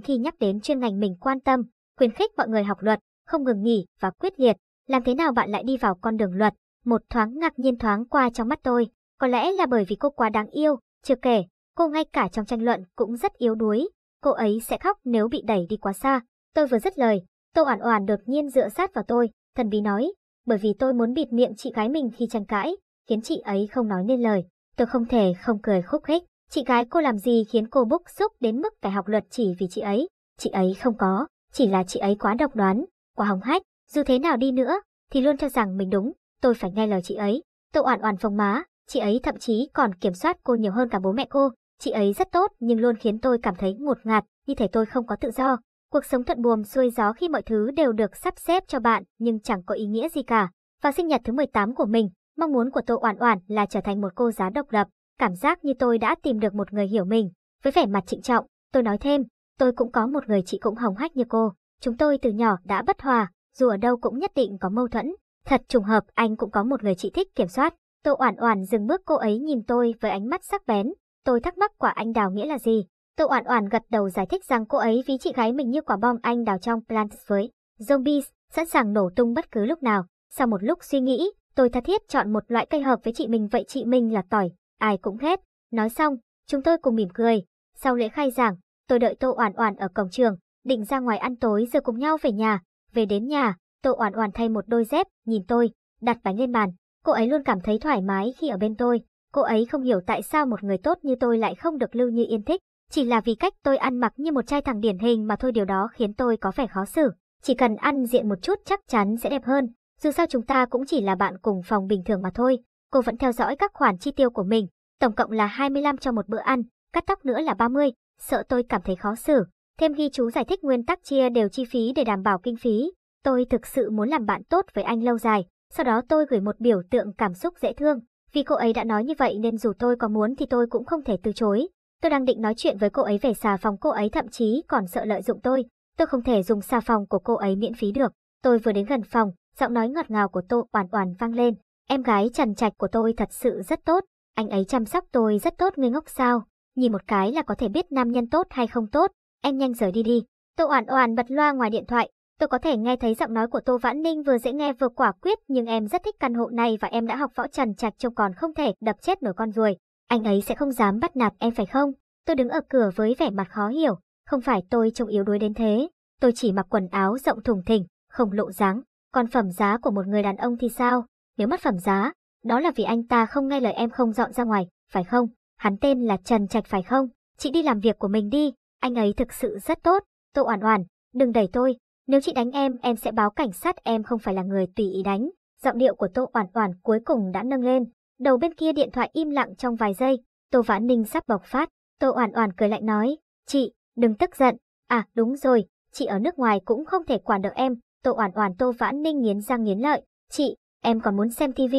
[SPEAKER 1] khi nhắc đến chuyên ngành mình quan tâm, khuyến khích mọi người học luật, không ngừng nghỉ và quyết liệt. Làm thế nào bạn lại đi vào con đường luật? một thoáng ngạc nhiên thoáng qua trong mắt tôi, có lẽ là bởi vì cô quá đáng yêu, chưa kể, cô ngay cả trong tranh luận cũng rất yếu đuối, cô ấy sẽ khóc nếu bị đẩy đi quá xa. Tôi vừa dứt lời, Tô Oản Oản đột nhiên dựa sát vào tôi, thần bí nói, bởi vì tôi muốn bịt miệng chị gái mình khi tranh cãi, khiến chị ấy không nói nên lời. Tôi không thể không cười khúc khích, chị gái cô làm gì khiến cô bức xúc đến mức phải học luật chỉ vì chị ấy? Chị ấy không có, chỉ là chị ấy quá độc đoán, quá hỏng hách, dù thế nào đi nữa thì luôn cho rằng mình đúng, tôi phải nghe lời chị ấy. Tô Oản Oản phồng má, chị ấy thậm chí còn kiểm soát cô nhiều hơn cả bố mẹ cô. Chị ấy rất tốt nhưng luôn khiến tôi cảm thấy ngột ngạt, như thể tôi không có tự do. Cuộc sống thuận buồm xuôi gió khi mọi thứ đều được sắp xếp cho bạn nhưng chẳng có ý nghĩa gì cả. Vào sinh nhật thứ 18 của mình, mong muốn của tôi Oản Oản là trở thành một cô giáo độc lập. Cảm giác như tôi đã tìm được một người hiểu mình. Với vẻ mặt trịnh trọng, tôi nói thêm, tôi cũng có một người chị cũng hồng hách như cô. Chúng tôi từ nhỏ đã bất hòa, dù ở đâu cũng nhất định có mâu thuẫn, Thật trùng hợp anh cũng có một người chị thích kiểm soát. Tô Oản Oản dừng bước cô ấy nhìn tôi với ánh mắt sắc bén. Tôi thắc mắc quả anh đào nghĩa là gì. Tô Oản Oản gật đầu giải thích rằng cô ấy ví chị gái mình như quả bom anh đào trong Plant với zombies, sẵn sàng nổ tung bất cứ lúc nào. Sau một lúc suy nghĩ, tôi tha thiết chọn một loại cây hợp với chị mình vậy chị mình là tỏi, ai cũng ghét. Nói xong, chúng tôi cùng mỉm cười. Sau lễ khai giảng, tôi đợi Tô Oản Oản ở cổng trường, định ra ngoài ăn tối rồi cùng nhau về nhà. Về đến nhà, Tô Oản Oản thay một đôi dép, nhìn tôi, đặt bánh lên bàn. Cô ấy luôn cảm thấy thoải mái khi ở bên tôi. Cô ấy không hiểu tại sao một người tốt như tôi lại không được Lưu Như Yên thích. Chỉ là vì cách tôi ăn mặc như một trai thẳng điển hình mà thôi điều đó khiến tôi có vẻ khó xử. Chỉ cần ăn diện một chút chắc chắn sẽ đẹp hơn. Dù sao chúng ta cũng chỉ là bạn cùng phòng bình thường mà thôi. Cô vẫn theo dõi các khoản chi tiêu của mình. Tổng cộng là 25 cho một bữa ăn, cắt tóc nữa là 30. Sợ tôi cảm thấy khó xử. Thêm ghi chú giải thích nguyên tắc chia đều chi phí để đảm bảo kinh phí. Tôi thực sự muốn làm bạn tốt với anh lâu dài, sau đó tôi gửi một biểu tượng cảm xúc dễ thương. Vì cô ấy đã nói như vậy nên dù tôi có muốn thì tôi cũng không thể từ chối. Tôi đang định nói chuyện với cô ấy về xà phòng cô ấy thậm chí còn sợ lợi dụng tôi. Tôi không thể dùng xà phòng của cô ấy miễn phí được. Tôi vừa đến gần phòng, giọng nói ngọt ngào của tôi Oản Oản vang lên. Em gái trần trạch của tôi thật sự rất tốt. Anh ấy chăm sóc tôi rất tốt ngươi ngốc sao. Nhìn một cái là có thể biết nam nhân tốt hay không tốt. Em nhanh rời đi đi. tôi Oản Oản bật loa ngoài điện thoại, Tôi có thể nghe thấy giọng nói của Tô Vãn Ninh vừa dễ nghe vừa quả quyết nhưng em rất thích căn hộ này và em đã học võ trần trạch trông còn không thể đập chết nổi con ruồi. Anh ấy sẽ không dám bắt nạt em phải không? Tôi đứng ở cửa với vẻ mặt khó hiểu. Không phải tôi trông yếu đuối đến thế. Tôi chỉ mặc quần áo rộng thùng thình, không lộ dáng. Còn phẩm giá của một người đàn ông thì sao? Nếu mất phẩm giá, đó là vì anh ta không nghe lời em không dọn ra ngoài, phải không? Hắn tên là Trần Trạch phải không? Chị đi làm việc của mình đi, anh ấy thực sự rất tốt. Tô Oản Oản, đừng đẩy tôi, nếu chị đánh em, em sẽ báo cảnh sát em không phải là người tùy ý đánh. Giọng điệu của Tô Oản Oản cuối cùng đã nâng lên. Đầu bên kia điện thoại im lặng trong vài giây, Tô Vãn Ninh sắp bộc phát. Tô Oản Oản cười lạnh nói, chị, đừng tức giận. À, đúng rồi, chị ở nước ngoài cũng không thể quản được em. Tô Oản Oản Tô Vãn Ninh nghiến răng nghiến lợi, chị, em còn muốn xem TV,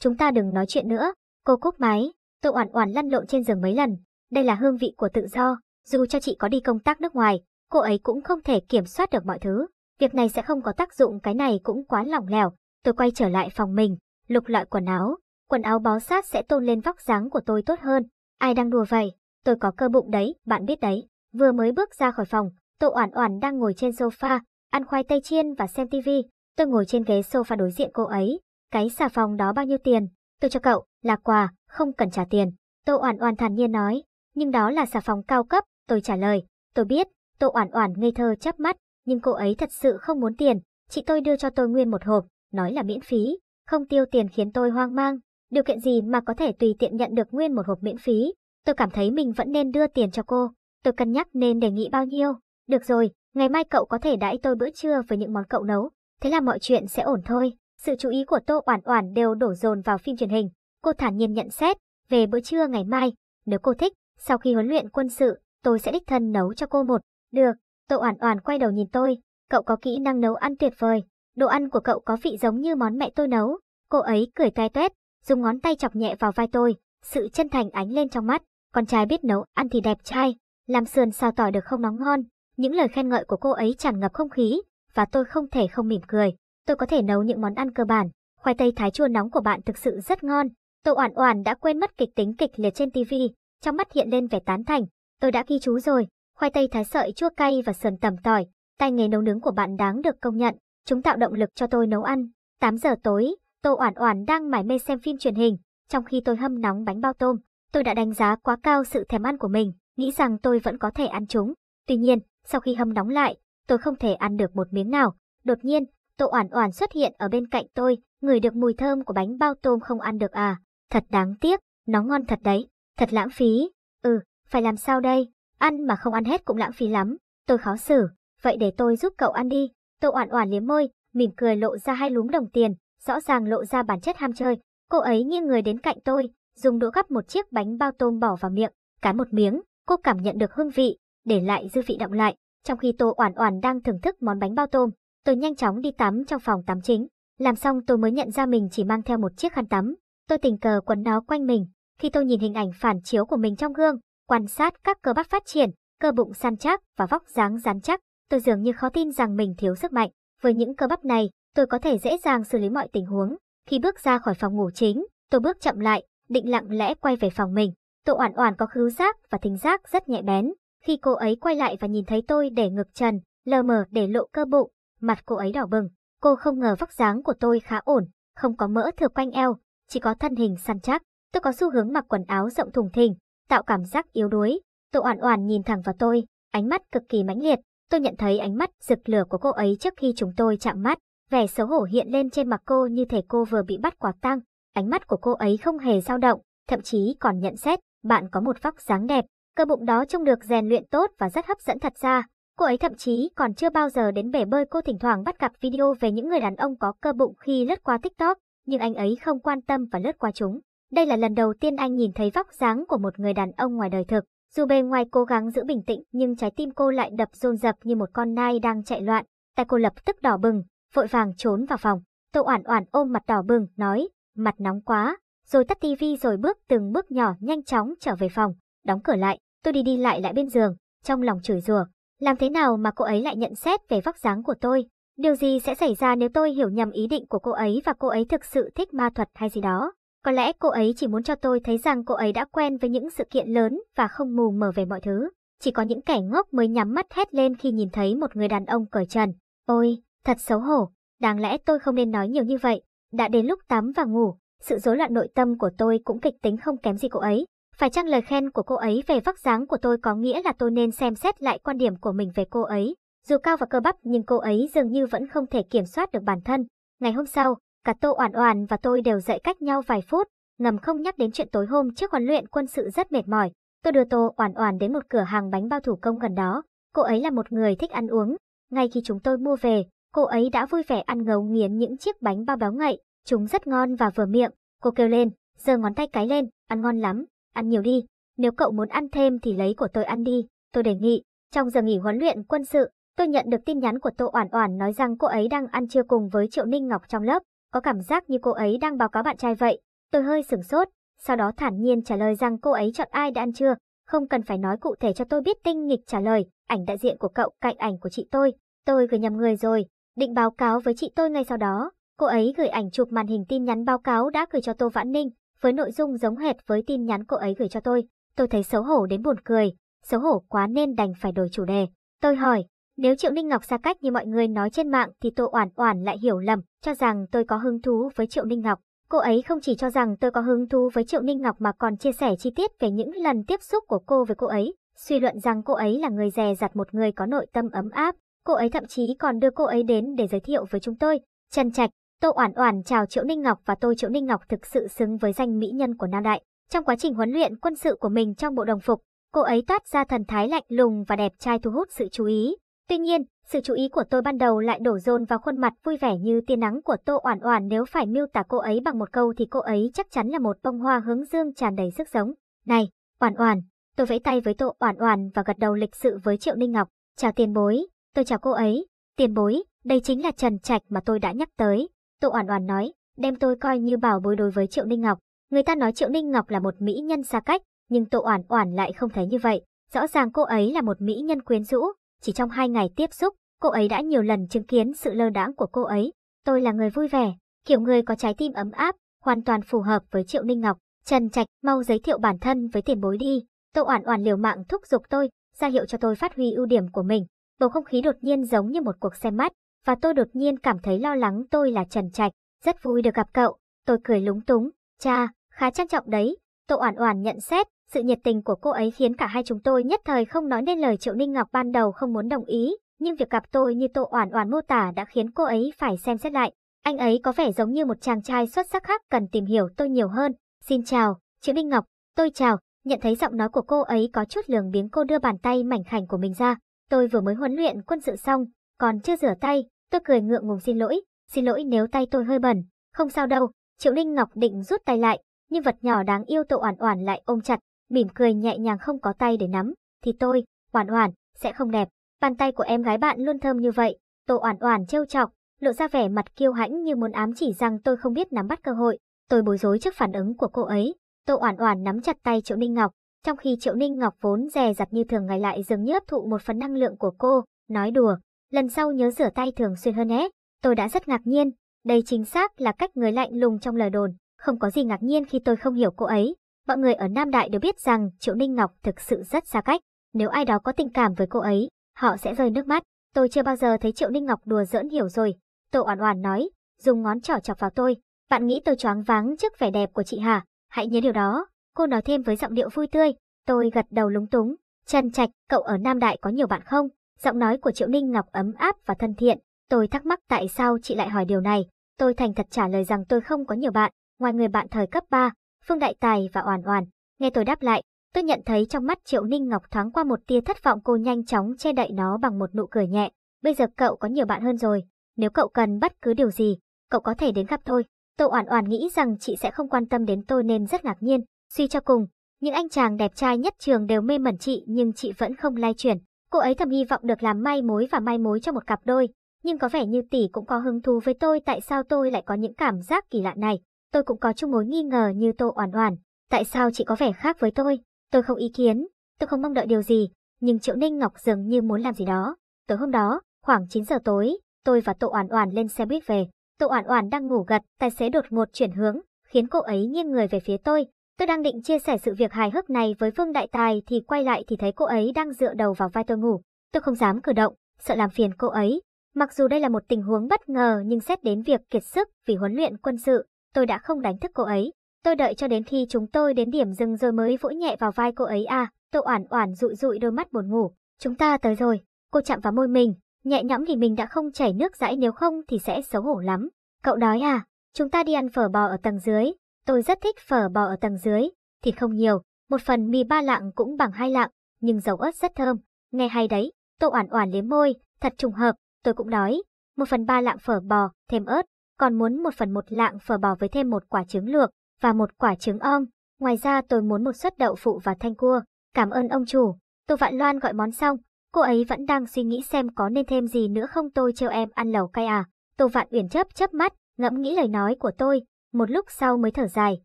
[SPEAKER 1] chúng ta đừng nói chuyện nữa. Cô cúp máy, Tô Oản Oản lăn lộn trên giường mấy lần. Đây là hương vị của tự do, dù cho chị có đi công tác nước ngoài, cô ấy cũng không thể kiểm soát được mọi thứ việc này sẽ không có tác dụng cái này cũng quá lỏng lẻo, tôi quay trở lại phòng mình, lục loại quần áo, quần áo bó sát sẽ tôn lên vóc dáng của tôi tốt hơn, ai đang đùa vậy, tôi có cơ bụng đấy, bạn biết đấy, vừa mới bước ra khỏi phòng, Tô Oản Oản đang ngồi trên sofa, ăn khoai tây chiên và xem tivi, tôi ngồi trên ghế sofa đối diện cô ấy, cái xà phòng đó bao nhiêu tiền, tôi cho cậu, là quà, không cần trả tiền, Tô Oản Oản thản nhiên nói, nhưng đó là xà phòng cao cấp, tôi trả lời, tôi biết, Tô Oản Oản ngây thơ chắp mắt, nhưng cô ấy thật sự không muốn tiền, chị tôi đưa cho tôi nguyên một hộp, nói là miễn phí, không tiêu tiền khiến tôi hoang mang, điều kiện gì mà có thể tùy tiện nhận được nguyên một hộp miễn phí, tôi cảm thấy mình vẫn nên đưa tiền cho cô, tôi cân nhắc nên đề nghị bao nhiêu, được rồi, ngày mai cậu có thể đãi tôi bữa trưa với những món cậu nấu, thế là mọi chuyện sẽ ổn thôi. Sự chú ý của Tô Oản Oản đều đổ dồn vào phim truyền hình, cô thản nhiên nhận xét, về bữa trưa ngày mai, nếu cô thích, sau khi huấn luyện quân sự, tôi sẽ đích thân nấu cho cô một. Được, Tô Oản Oản quay đầu nhìn tôi, cậu có kỹ năng nấu ăn tuyệt vời, đồ ăn của cậu có vị giống như món mẹ tôi nấu. Cô ấy cười toe toét, dùng ngón tay chọc nhẹ vào vai tôi, sự chân thành ánh lên trong mắt, con trai biết nấu ăn thì đẹp trai, làm sườn xào tỏi được không nóng ngon. Những lời khen ngợi của cô ấy tràn ngập không khí, và tôi không thể không mỉm cười. Tôi có thể nấu những món ăn cơ bản, khoai tây thái chua nóng của bạn thực sự rất ngon. Tô Oản Oản đã quên mất kịch tính kịch liệt trên TV, trong mắt hiện lên vẻ tán thành, tôi đã ghi chú rồi, khoai tây thái sợi chua cay và sườn tẩm tỏi. Tay nghề nấu nướng của bạn đáng được công nhận, chúng tạo động lực cho tôi nấu ăn. 8 giờ tối, Tô Oản Oản đang mải mê xem phim truyền hình, trong khi tôi hâm nóng bánh bao tôm. Tôi đã đánh giá quá cao sự thèm ăn của mình, nghĩ rằng tôi vẫn có thể ăn chúng. Tuy nhiên, sau khi hâm nóng lại, tôi không thể ăn được một miếng nào. Đột nhiên, Tô Oản Oản xuất hiện ở bên cạnh tôi, Người được mùi thơm của bánh bao tôm không ăn được à. Thật đáng tiếc, nó ngon thật đấy, thật lãng phí. Ừ, phải làm sao đây? Ăn mà không ăn hết cũng lãng phí lắm, tôi khó xử, vậy để tôi giúp cậu ăn đi. Tô Oản Oản liếm môi, mỉm cười lộ ra hai lúm đồng tiền, rõ ràng lộ ra bản chất ham chơi. Cô ấy nghiêng người đến cạnh tôi, dùng đũa gắp một chiếc bánh bao tôm bỏ vào miệng, cắn một miếng, cô cảm nhận được hương vị, để lại dư vị đọng lại. Trong khi Tô Oản Oản đang thưởng thức món bánh bao tôm, tôi nhanh chóng đi tắm trong phòng tắm chính. Làm xong tôi mới nhận ra mình chỉ mang theo một chiếc khăn tắm. Tôi tình cờ quấn nó quanh mình. Khi tôi nhìn hình ảnh phản chiếu của mình trong gương, Quan sát các cơ bắp phát triển, cơ bụng săn chắc và vóc dáng rắn chắc, tôi dường như khó tin rằng mình thiếu sức mạnh. Với những cơ bắp này, tôi có thể dễ dàng xử lý mọi tình huống. Khi bước ra khỏi phòng ngủ chính, tôi bước chậm lại, định lặng lẽ quay về phòng mình. Tô Oản Oản có khứu giác và thính giác rất nhạy bén. Khi cô ấy quay lại và nhìn thấy tôi để ngực trần, lờ mờ để lộ cơ bụng, mặt cô ấy đỏ bừng. Cô không ngờ vóc dáng của tôi khá ổn, không có mỡ thừa quanh eo, chỉ có thân hình săn chắc. Tôi có xu hướng mặc quần áo rộng thùng thình, tạo cảm giác yếu đuối. Tô Oản Oản nhìn thẳng vào tôi, ánh mắt cực kỳ mãnh liệt. Tôi nhận thấy ánh mắt rực lửa của cô ấy trước khi chúng tôi chạm mắt, vẻ xấu hổ hiện lên trên mặt cô như thể cô vừa bị bắt quả tang. Ánh mắt của cô ấy không hề dao động, thậm chí còn nhận xét, bạn có một vóc dáng đẹp, cơ bụng đó trông được rèn luyện tốt và rất hấp dẫn thật ra. Cô ấy thậm chí còn chưa bao giờ đến bể bơi cô thỉnh thoảng bắt gặp video về những người đàn ông có cơ bụng khi lướt qua TikTok, nhưng anh ấy không quan tâm và lướt qua chúng. Đây là lần đầu tiên anh nhìn thấy vóc dáng của một người đàn ông ngoài đời thực. Dù bề ngoài cố gắng giữ bình tĩnh nhưng trái tim cô lại đập rôn rập như một con nai đang chạy loạn. Tay cô lập tức đỏ bừng, vội vàng trốn vào phòng. Tô Oản Oản ôm mặt đỏ bừng, nói, mặt nóng quá, rồi tắt tivi rồi bước từng bước nhỏ nhanh chóng trở về phòng, đóng cửa lại. Tôi đi đi lại lại bên giường, trong lòng chửi rủa, làm thế nào mà cô ấy lại nhận xét về vóc dáng của tôi? Điều gì sẽ xảy ra nếu tôi hiểu nhầm ý định của cô ấy và cô ấy thực sự thích ma thuật hay gì đó? Có lẽ cô ấy chỉ muốn cho tôi thấy rằng cô ấy đã quen với những sự kiện lớn và không mù mờ về mọi thứ. Chỉ có những kẻ ngốc mới nhắm mắt hét lên khi nhìn thấy một người đàn ông cởi trần. Ôi, thật xấu hổ, đáng lẽ tôi không nên nói nhiều như vậy. Đã đến lúc tắm và ngủ, sự rối loạn nội tâm của tôi cũng kịch tính không kém gì cô ấy. Phải chăng lời khen của cô ấy về vóc dáng của tôi có nghĩa là tôi nên xem xét lại quan điểm của mình về cô ấy. Dù cao và cơ bắp nhưng cô ấy dường như vẫn không thể kiểm soát được bản thân. Ngày hôm sau, Cả Tô Oản Oản và tôi đều dậy cách nhau vài phút, ngầm không nhắc đến chuyện tối hôm trước huấn luyện quân sự rất mệt mỏi. Tôi đưa Tô Oản Oản đến một cửa hàng bánh bao thủ công gần đó. Cô ấy là một người thích ăn uống. Ngay khi chúng tôi mua về, cô ấy đã vui vẻ ăn ngấu nghiến những chiếc bánh bao béo ngậy. Chúng rất ngon và vừa miệng. Cô kêu lên, giơ ngón tay cái lên, ăn ngon lắm, ăn nhiều đi. Nếu cậu muốn ăn thêm thì lấy của tôi ăn đi. Tôi đề nghị, trong giờ nghỉ huấn luyện quân sự, tôi nhận được tin nhắn của Tô Oản Oản nói rằng cô ấy đang ăn trưa cùng với Triệu Ninh Ngọc trong lớp có cảm giác như cô ấy đang báo cáo bạn trai vậy. Tôi hơi sửng sốt, sau đó thản nhiên trả lời rằng cô ấy chọn ai đã ăn chưa, không cần phải nói cụ thể cho tôi biết tinh nghịch trả lời, ảnh đại diện của cậu cạnh ảnh của chị tôi, tôi gửi nhầm người rồi, định báo cáo với chị tôi ngay sau đó. Cô ấy gửi ảnh chụp màn hình tin nhắn báo cáo đã gửi cho Tô Vãn Ninh, với nội dung giống hệt với tin nhắn cô ấy gửi cho tôi. Tôi thấy xấu hổ đến buồn cười, xấu hổ quá nên đành phải đổi chủ đề. Tôi hỏi, nếu Triệu Ninh Ngọc xa cách như mọi người nói trên mạng thì Tô Oản Oản lại hiểu lầm, cho rằng tôi có hứng thú với Triệu Ninh Ngọc. Cô ấy không chỉ cho rằng tôi có hứng thú với Triệu Ninh Ngọc mà còn chia sẻ chi tiết về những lần tiếp xúc của cô với cô ấy, suy luận rằng cô ấy là người dè dặt một người có nội tâm ấm áp. Cô ấy thậm chí còn đưa cô ấy đến để giới thiệu với chúng tôi. Trần Trạch, Tô Oản Oản chào Triệu Ninh Ngọc và tôi Triệu Ninh Ngọc thực sự xứng với danh mỹ nhân của Nam Đại. Trong quá trình huấn luyện quân sự của mình trong bộ đồng phục, cô ấy toát ra thần thái lạnh lùng và đẹp trai thu hút sự chú ý. Tuy nhiên, sự chú ý của tôi ban đầu lại đổ dồn vào khuôn mặt vui vẻ như tia nắng của Tô Oản Oản, nếu phải miêu tả cô ấy bằng một câu thì cô ấy chắc chắn là một bông hoa hướng dương tràn đầy sức sống. "Này, Oản Oản." Tôi vẫy tay với Tô Oản Oản và gật đầu lịch sự với Triệu Ninh Ngọc, "Chào tiền bối." Tôi chào cô ấy. "Tiền bối, đây chính là Trần Trạch mà tôi đã nhắc tới." Tô Oản Oản nói, đem tôi coi như bảo bối đối với Triệu Ninh Ngọc. Người ta nói Triệu Ninh Ngọc là một mỹ nhân xa cách, nhưng Tô Oản Oản lại không thấy như vậy, rõ ràng cô ấy là một mỹ nhân quyến rũ, chỉ trong hai ngày tiếp xúc, cô ấy đã nhiều lần chứng kiến sự lơ đãng của cô ấy. Tôi là người vui vẻ, kiểu người có trái tim ấm áp, hoàn toàn phù hợp với Triệu Ninh Ngọc. Trần Trạch mau giới thiệu bản thân với tiền bối đi. Tô Oản Oản liều mạng thúc giục tôi, ra hiệu cho tôi phát huy ưu điểm của mình. Bầu không khí đột nhiên giống như một cuộc xem mắt, và tôi đột nhiên cảm thấy lo lắng tôi là Trần Trạch. Rất vui được gặp cậu, tôi cười lúng túng. Cha, khá trang trọng đấy. Tô Oản Oản nhận xét, sự nhiệt tình của cô ấy khiến cả hai chúng tôi nhất thời không nói nên lời Triệu Ninh Ngọc ban đầu không muốn đồng ý, nhưng việc gặp tôi như Tô Oản Oản mô tả đã khiến cô ấy phải xem xét lại. Anh ấy có vẻ giống như một chàng trai xuất sắc khác cần tìm hiểu tôi nhiều hơn. Xin chào, Triệu Ninh Ngọc, tôi chào. Nhận thấy giọng nói của cô ấy có chút lường biếng cô đưa bàn tay mảnh khảnh của mình ra. Tôi vừa mới huấn luyện quân sự xong, còn chưa rửa tay, tôi cười ngượng ngùng xin lỗi. Xin lỗi nếu tay tôi hơi bẩn, không sao đâu. Triệu Ninh Ngọc định rút tay lại, nhưng vật nhỏ đáng yêu tội Oản Oản lại ôm chặt, mỉm cười nhẹ nhàng không có tay để nắm, thì tôi, Oản Oản, sẽ không đẹp, bàn tay của em gái bạn luôn thơm như vậy. Tô Oản Oản trêu chọc, lộ ra vẻ mặt kiêu hãnh như muốn ám chỉ rằng tôi không biết nắm bắt cơ hội, tôi bối rối trước phản ứng của cô ấy. Tô Oản Oản nắm chặt tay Triệu Ninh Ngọc, trong khi Triệu Ninh Ngọc vốn dè dặt như thường ngày lại dường như hấp thụ một phần năng lượng của cô, nói đùa, lần sau nhớ rửa tay thường xuyên hơn nhé. Tôi đã rất ngạc nhiên, đây chính xác là cách người lạnh lùng trong lời đồn, không có gì ngạc nhiên khi tôi không hiểu cô ấy. Mọi người ở Nam Đại đều biết rằng Triệu Ninh Ngọc thực sự rất xa cách. Nếu ai đó có tình cảm với cô ấy, họ sẽ rơi nước mắt. Tôi chưa bao giờ thấy Triệu Ninh Ngọc đùa giỡn hiểu rồi. Tô Oản Oản nói, dùng ngón trỏ chọc vào tôi. Bạn nghĩ tôi choáng váng trước vẻ đẹp của chị hả? Hãy nhớ điều đó. Cô nói thêm với giọng điệu vui tươi. Tôi gật đầu lúng túng. Trần Trạch, cậu ở Nam Đại có nhiều bạn không? Giọng nói của Triệu Ninh Ngọc ấm áp và thân thiện. Tôi thắc mắc tại sao chị lại hỏi điều này. Tôi thành thật trả lời rằng tôi không có nhiều bạn, ngoài người bạn thời cấp 3, Phương Đại Tài và Oản Oản. Nghe tôi đáp lại, tôi nhận thấy trong mắt Triệu Ninh Ngọc thoáng qua một tia thất vọng cô nhanh chóng che đậy nó bằng một nụ cười nhẹ. Bây giờ cậu có nhiều bạn hơn rồi, nếu cậu cần bất cứ điều gì, cậu có thể đến gặp tôi. Tô Oản Oản nghĩ rằng chị sẽ không quan tâm đến tôi nên rất ngạc nhiên, suy cho cùng, những anh chàng đẹp trai nhất trường đều mê mẩn chị nhưng chị vẫn không lay chuyển. Cô ấy thầm hy vọng được làm may mối và may mối cho một cặp đôi, nhưng có vẻ như tỷ cũng có hứng thú với tôi tại sao tôi lại có những cảm giác kỳ lạ này tôi cũng có chung mối nghi ngờ như Tô Oản Oản, tại sao chị có vẻ khác với tôi? Tôi không ý kiến, tôi không mong đợi điều gì, nhưng Triệu Ninh Ngọc dường như muốn làm gì đó. Tối hôm đó, khoảng 9 giờ tối, tôi và Tô Oản Oản lên xe buýt về. Tô Oản Oản đang ngủ gật, tài xế đột ngột chuyển hướng, khiến cô ấy nghiêng người về phía tôi. Tôi đang định chia sẻ sự việc hài hước này với Vương Đại Tài thì quay lại thì thấy cô ấy đang dựa đầu vào vai tôi ngủ. Tôi không dám cử động, sợ làm phiền cô ấy. Mặc dù đây là một tình huống bất ngờ nhưng xét đến việc kiệt sức vì huấn luyện quân sự, tôi đã không đánh thức cô ấy. Tôi đợi cho đến khi chúng tôi đến điểm dừng rồi mới vỗ nhẹ vào vai cô ấy à, tôi oản oản dụi dụi đôi mắt buồn ngủ. Chúng ta tới rồi, cô chạm vào môi mình, nhẹ nhõm thì mình đã không chảy nước dãi nếu không thì sẽ xấu hổ lắm. Cậu đói à, chúng ta đi ăn phở bò ở tầng dưới, tôi rất thích phở bò ở tầng dưới, thịt không nhiều, một phần mì ba lạng cũng bằng hai lạng, nhưng dầu ớt rất thơm, nghe hay đấy, tôi oản oản liếm môi, thật trùng hợp, tôi cũng đói, một phần ba lạng phở bò, thêm ớt, còn muốn một phần một lạng phở bò với thêm một quả trứng luộc và một quả trứng om. Ngoài ra tôi muốn một suất đậu phụ và thanh cua. Cảm ơn ông chủ. Tô Vạn Loan gọi món xong, cô ấy vẫn đang suy nghĩ xem có nên thêm gì nữa không tôi trêu em ăn lẩu cay à. Tô Vạn Uyển chấp chấp mắt, ngẫm nghĩ lời nói của tôi, một lúc sau mới thở dài,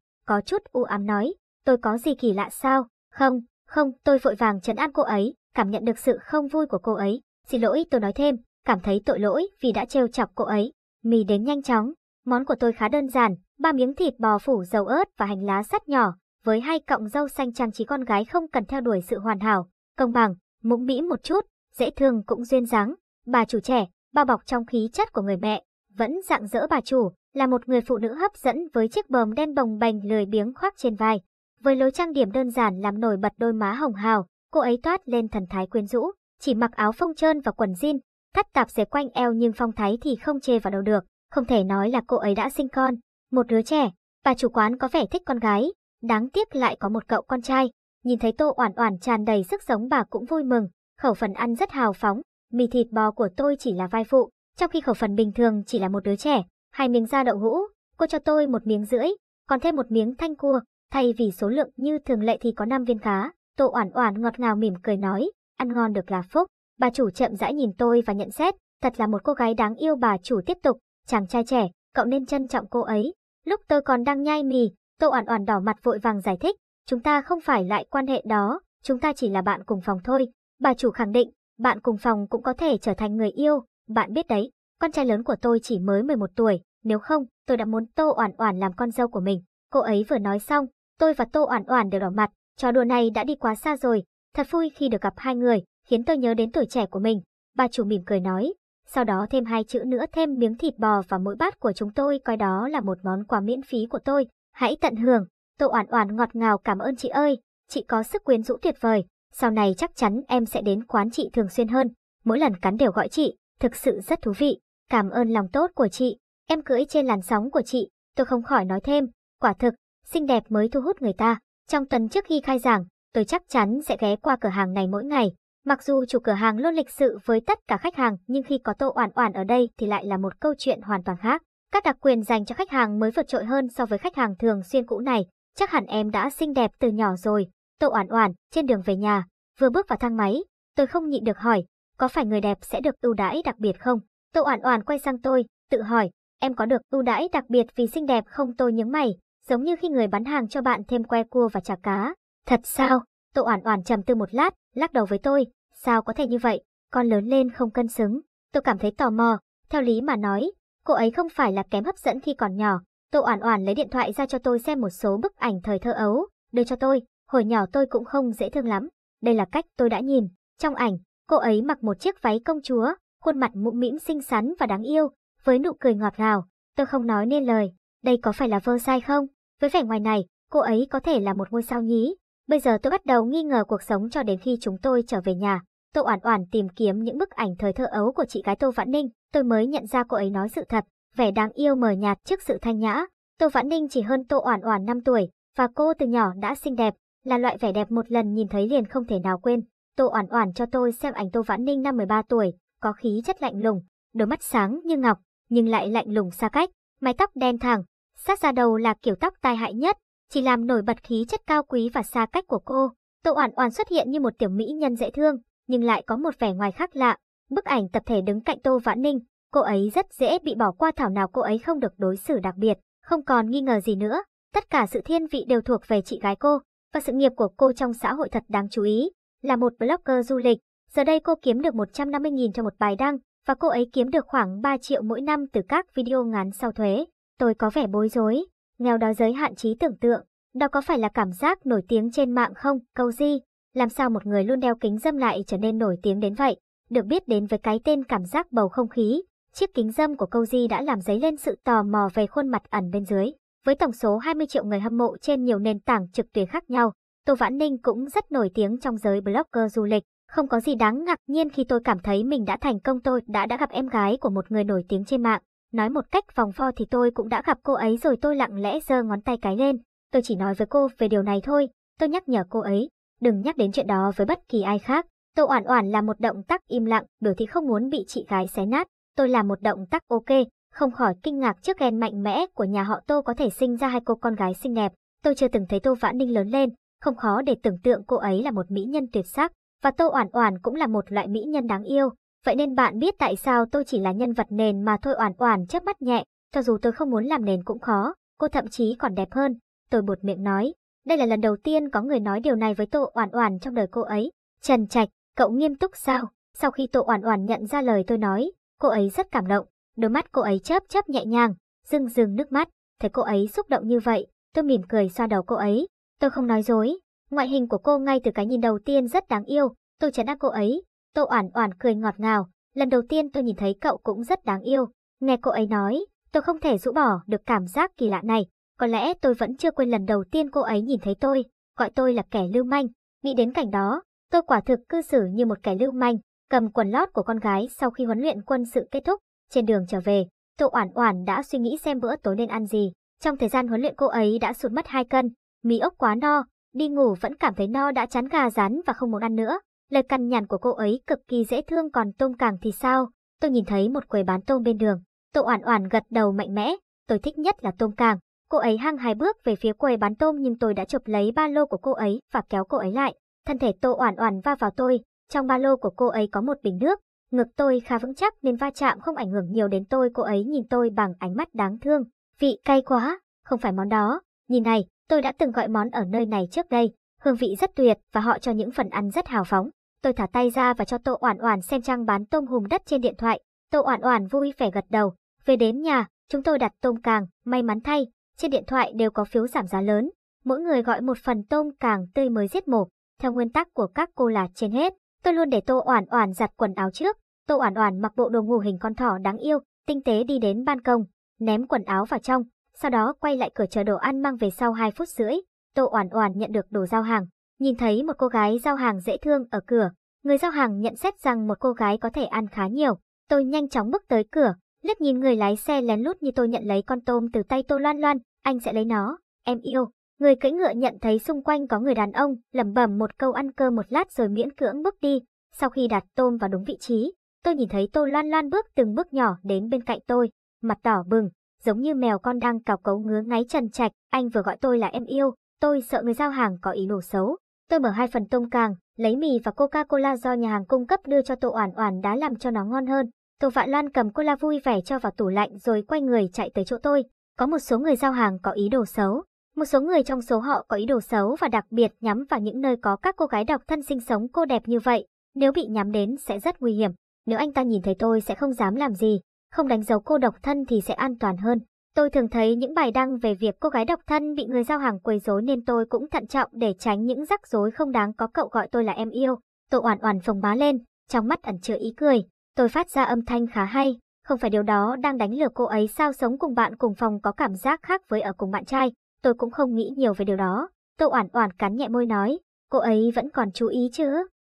[SPEAKER 1] có chút u ám nói, tôi có gì kỳ lạ sao? Không, không, tôi vội vàng trấn an cô ấy, cảm nhận được sự không vui của cô ấy. Xin lỗi tôi nói thêm, cảm thấy tội lỗi vì đã trêu chọc cô ấy. Mì đến nhanh chóng, món của tôi khá đơn giản, ba miếng thịt bò phủ dầu ớt và hành lá sắt nhỏ, với hai cọng rau xanh trang trí con gái không cần theo đuổi sự hoàn hảo, công bằng, mũm mĩm một chút, dễ thương cũng duyên dáng. Bà chủ trẻ, bao bọc trong khí chất của người mẹ, vẫn dạng dỡ bà chủ, là một người phụ nữ hấp dẫn với chiếc bờm đen bồng bềnh lười biếng khoác trên vai. Với lối trang điểm đơn giản làm nổi bật đôi má hồng hào, cô ấy toát lên thần thái quyến rũ, chỉ mặc áo phông trơn và quần jean, thắt tạp dề quanh eo nhưng phong thái thì không chê vào đâu được, không thể nói là cô ấy đã sinh con, một đứa trẻ, bà chủ quán có vẻ thích con gái, đáng tiếc lại có một cậu con trai, nhìn thấy Tô Oản Oản tràn đầy sức sống bà cũng vui mừng, khẩu phần ăn rất hào phóng, mì thịt bò của tôi chỉ là vai phụ, trong khi khẩu phần bình thường chỉ là một đứa trẻ, hai miếng da đậu hũ, cô cho tôi một miếng rưỡi, còn thêm một miếng thanh cua, thay vì số lượng như thường lệ thì có năm viên cá. Tô Oản Oản ngọt ngào mỉm cười nói, ăn ngon được là phúc. Bà chủ chậm rãi nhìn tôi và nhận xét, thật là một cô gái đáng yêu bà chủ tiếp tục, chàng trai trẻ, cậu nên trân trọng cô ấy. Lúc tôi còn đang nhai mì, Tô Oản Oản đỏ mặt vội vàng giải thích, chúng ta không phải lại quan hệ đó, chúng ta chỉ là bạn cùng phòng thôi. Bà chủ khẳng định, bạn cùng phòng cũng có thể trở thành người yêu, bạn biết đấy, con trai lớn của tôi chỉ mới 11 tuổi, nếu không, tôi đã muốn Tô Oản Oản làm con dâu của mình. Cô ấy vừa nói xong, tôi và Tô Oản Oản đều đỏ mặt, trò đùa này đã đi quá xa rồi, thật vui khi được gặp hai người, khiến tôi nhớ đến tuổi trẻ của mình, bà chủ mỉm cười nói, sau đó thêm hai chữ nữa thêm miếng thịt bò và mỗi bát của chúng tôi coi đó là một món quà miễn phí của tôi, hãy tận hưởng. Tôi Oản Oản ngọt ngào cảm ơn chị ơi, chị có sức quyến rũ tuyệt vời, sau này chắc chắn em sẽ đến quán chị thường xuyên hơn, mỗi lần cắn đều gọi chị, thực sự rất thú vị, cảm ơn lòng tốt của chị, em cưỡi trên làn sóng của chị, tôi không khỏi nói thêm, quả thực, xinh đẹp mới thu hút người ta. Trong tuần trước khi khai giảng, tôi chắc chắn sẽ ghé qua cửa hàng này mỗi ngày, Mặc dù chủ cửa hàng luôn lịch sự với tất cả khách hàng, nhưng khi có Tô Oản Oản ở đây thì lại là một câu chuyện hoàn toàn khác. Các đặc quyền dành cho khách hàng mới vượt trội hơn so với khách hàng thường xuyên cũ này, chắc hẳn em đã xinh đẹp từ nhỏ rồi. Tô Oản Oản, trên đường về nhà, vừa bước vào thang máy, tôi không nhịn được hỏi, có phải người đẹp sẽ được ưu đãi đặc biệt không? Tô Oản Oản quay sang tôi, tự hỏi, em có được ưu đãi đặc biệt vì xinh đẹp không? Tôi nhướng mày, giống như khi người bán hàng cho bạn thêm que cua và chả cá. Thật sao? Tô Oản Oản trầm tư một lát, lắc đầu với tôi, Sao có thể như vậy, con lớn lên không cân xứng. Tôi cảm thấy tò mò, theo lý mà nói, cô ấy không phải là kém hấp dẫn khi còn nhỏ. Tô Oản Oản lấy điện thoại ra cho tôi xem một số bức ảnh thời thơ ấu, đưa cho tôi, hồi nhỏ tôi cũng không dễ thương lắm. Đây là cách tôi đã nhìn, trong ảnh, cô ấy mặc một chiếc váy công chúa, khuôn mặt mũm mĩm xinh xắn và đáng yêu, với nụ cười ngọt ngào, tôi không nói nên lời, đây có phải là vơ sai không? Với vẻ ngoài này, cô ấy có thể là một ngôi sao nhí. Bây giờ tôi bắt đầu nghi ngờ cuộc sống cho đến khi chúng tôi trở về nhà. Tô Oản Oản tìm kiếm những bức ảnh thời thơ ấu của chị gái Tô Vãn Ninh, tôi mới nhận ra cô ấy nói sự thật, vẻ đáng yêu mờ nhạt trước sự thanh nhã. Tô Vãn Ninh chỉ hơn Tô Oản Oản 5 tuổi, và cô từ nhỏ đã xinh đẹp, là loại vẻ đẹp một lần nhìn thấy liền không thể nào quên. Tô Oản Oản cho tôi xem ảnh Tô Vãn Ninh năm 13 tuổi, có khí chất lạnh lùng, đôi mắt sáng như ngọc, nhưng lại lạnh lùng xa cách, mái tóc đen thẳng, sát ra đầu là kiểu tóc tai hại nhất, chỉ làm nổi bật khí chất cao quý và xa cách của cô. Tô Oản Oản xuất hiện như một tiểu mỹ nhân dễ thương, nhưng lại có một vẻ ngoài khác lạ. Bức ảnh tập thể đứng cạnh Tô Vãn Ninh, cô ấy rất dễ bị bỏ qua thảo nào cô ấy không được đối xử đặc biệt, không còn nghi ngờ gì nữa. Tất cả sự thiên vị đều thuộc về chị gái cô, và sự nghiệp của cô trong xã hội thật đáng chú ý. Là một blogger du lịch, giờ đây cô kiếm được 150.000 cho một bài đăng, và cô ấy kiếm được khoảng 3 triệu mỗi năm từ các video ngắn sau thuế. Tôi có vẻ bối rối, nghèo đói giới hạn trí tưởng tượng. Đó có phải là cảm giác nổi tiếng trên mạng không? Câu gì? làm sao một người luôn đeo kính dâm lại trở nên nổi tiếng đến vậy. Được biết đến với cái tên cảm giác bầu không khí, chiếc kính dâm của câu di đã làm dấy lên sự tò mò về khuôn mặt ẩn bên dưới. Với tổng số 20 triệu người hâm mộ trên nhiều nền tảng trực tuyến khác nhau, Tô Vãn Ninh cũng rất nổi tiếng trong giới blogger du lịch. Không có gì đáng ngạc nhiên khi tôi cảm thấy mình đã thành công tôi đã đã gặp em gái của một người nổi tiếng trên mạng. Nói một cách vòng vo thì tôi cũng đã gặp cô ấy rồi tôi lặng lẽ giơ ngón tay cái lên. Tôi chỉ nói với cô về điều này thôi, tôi nhắc nhở cô ấy đừng nhắc đến chuyện đó với bất kỳ ai khác. Tô Oản Oản là một động tác im lặng, biểu thị không muốn bị chị gái xé nát. Tôi là một động tác ok, không khỏi kinh ngạc trước ghen mạnh mẽ của nhà họ Tô có thể sinh ra hai cô con gái xinh đẹp. Tôi chưa từng thấy Tô Vãn Ninh lớn lên, không khó để tưởng tượng cô ấy là một mỹ nhân tuyệt sắc, và Tô Oản Oản cũng là một loại mỹ nhân đáng yêu. Vậy nên bạn biết tại sao tôi chỉ là nhân vật nền mà thôi Oản Oản chớp mắt nhẹ, cho dù tôi không muốn làm nền cũng khó, cô thậm chí còn đẹp hơn. Tôi bột miệng nói, đây là lần đầu tiên có người nói điều này với Tô Oản Oản trong đời cô ấy. Trần Trạch, cậu nghiêm túc sao? Sau khi Tô Oản Oản nhận ra lời tôi nói, cô ấy rất cảm động, đôi mắt cô ấy chớp chớp nhẹ nhàng, rưng rưng nước mắt, thấy cô ấy xúc động như vậy, tôi mỉm cười xoa đầu cô ấy, tôi không nói dối, ngoại hình của cô ngay từ cái nhìn đầu tiên rất đáng yêu, tôi chấn áp cô ấy. Tô Oản Oản cười ngọt ngào, lần đầu tiên tôi nhìn thấy cậu cũng rất đáng yêu, nghe cô ấy nói, tôi không thể rũ bỏ được cảm giác kỳ lạ này, có lẽ tôi vẫn chưa quên lần đầu tiên cô ấy nhìn thấy tôi, gọi tôi là kẻ lưu manh. Nghĩ đến cảnh đó, tôi quả thực cư xử như một kẻ lưu manh, cầm quần lót của con gái sau khi huấn luyện quân sự kết thúc. Trên đường trở về, tôi Oản Oản đã suy nghĩ xem bữa tối nên ăn gì. Trong thời gian huấn luyện cô ấy đã sụt mất 2 cân, mì ốc quá no, đi ngủ vẫn cảm thấy no đã chán gà rán và không muốn ăn nữa. Lời căn nhằn của cô ấy cực kỳ dễ thương còn tôm càng thì sao? Tôi nhìn thấy một quầy bán tôm bên đường. tôi Oản Oản gật đầu mạnh mẽ, tôi thích nhất là tôm càng. Cô ấy hăng hai bước về phía quầy bán tôm nhưng tôi đã chụp lấy ba lô của cô ấy và kéo cô ấy lại. Thân thể Tô Oản Oản va vào tôi, trong ba lô của cô ấy có một bình nước. Ngực tôi khá vững chắc nên va chạm không ảnh hưởng nhiều đến tôi, cô ấy nhìn tôi bằng ánh mắt đáng thương. Vị cay quá, không phải món đó. Nhìn này, tôi đã từng gọi món ở nơi này trước đây, hương vị rất tuyệt và họ cho những phần ăn rất hào phóng. Tôi thả tay ra và cho Tô Oản Oản xem trang bán tôm hùm đất trên điện thoại. Tô Oản Oản vui vẻ gật đầu. Về đến nhà, chúng tôi đặt tôm càng, may mắn thay, trên điện thoại đều có phiếu giảm giá lớn, mỗi người gọi một phần tôm càng tươi mới giết mổ, theo nguyên tắc của các cô là trên hết. Tôi luôn để Tô Oản Oản giặt quần áo trước, Tô Oản Oản mặc bộ đồ ngủ hình con thỏ đáng yêu, tinh tế đi đến ban công, ném quần áo vào trong, sau đó quay lại cửa chờ đồ ăn mang về sau 2 phút rưỡi. Tô Oản Oản nhận được đồ giao hàng, nhìn thấy một cô gái giao hàng dễ thương ở cửa, người giao hàng nhận xét rằng một cô gái có thể ăn khá nhiều. Tôi nhanh chóng bước tới cửa, liếc nhìn người lái xe lén lút như tôi nhận lấy con tôm từ tay Tô Loan Loan, anh sẽ lấy nó, em yêu. Người cưỡi ngựa nhận thấy xung quanh có người đàn ông, lẩm bẩm một câu ăn cơ một lát rồi miễn cưỡng bước đi. Sau khi đặt tôm vào đúng vị trí, tôi nhìn thấy Tô Loan Loan bước từng bước nhỏ đến bên cạnh tôi, mặt đỏ bừng, giống như mèo con đang cào cấu ngứa ngáy trần trạch. Anh vừa gọi tôi là em yêu, tôi sợ người giao hàng có ý đồ xấu. Tôi mở hai phần tôm càng, lấy mì và Coca-Cola do nhà hàng cung cấp đưa cho Tô Oản Oản đã làm cho nó ngon hơn. Tô Vạn Loan cầm cola vui vẻ cho vào tủ lạnh rồi quay người chạy tới chỗ tôi, có một số người giao hàng có ý đồ xấu, một số người trong số họ có ý đồ xấu và đặc biệt nhắm vào những nơi có các cô gái độc thân sinh sống cô đẹp như vậy, nếu bị nhắm đến sẽ rất nguy hiểm. Nếu anh ta nhìn thấy tôi sẽ không dám làm gì, không đánh dấu cô độc thân thì sẽ an toàn hơn. Tôi thường thấy những bài đăng về việc cô gái độc thân bị người giao hàng quấy rối nên tôi cũng thận trọng để tránh những rắc rối không đáng có cậu gọi tôi là em yêu. Tôi oản oản phồng má lên, trong mắt ẩn chứa ý cười. Tôi phát ra âm thanh khá hay, không phải điều đó đang đánh lừa cô ấy sao sống cùng bạn cùng phòng có cảm giác khác với ở cùng bạn trai, tôi cũng không nghĩ nhiều về điều đó. Tô Oản Oản cắn nhẹ môi nói, cô ấy vẫn còn chú ý chứ?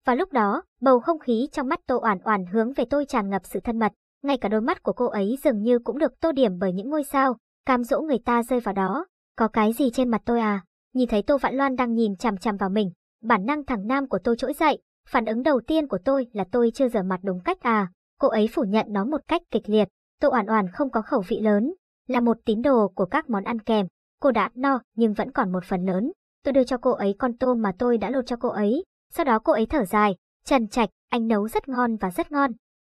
[SPEAKER 1] Và lúc đó, bầu không khí trong mắt Tô Oản Oản hướng về tôi tràn ngập sự thân mật, ngay cả đôi mắt của cô ấy dường như cũng được tô điểm bởi những ngôi sao, cam dỗ người ta rơi vào đó. Có cái gì trên mặt tôi à? Nhìn thấy Tô Vạn Loan đang nhìn chằm chằm vào mình, bản năng thẳng nam của tôi trỗi dậy, phản ứng đầu tiên của tôi là tôi chưa rửa mặt đúng cách à? cô ấy phủ nhận nó một cách kịch liệt. Tô Oản Oản không có khẩu vị lớn, là một tín đồ của các món ăn kèm. Cô đã no nhưng vẫn còn một phần lớn. Tôi đưa cho cô ấy con tôm mà tôi đã lột cho cô ấy. Sau đó cô ấy thở dài, trần trạch, anh nấu rất ngon và rất ngon.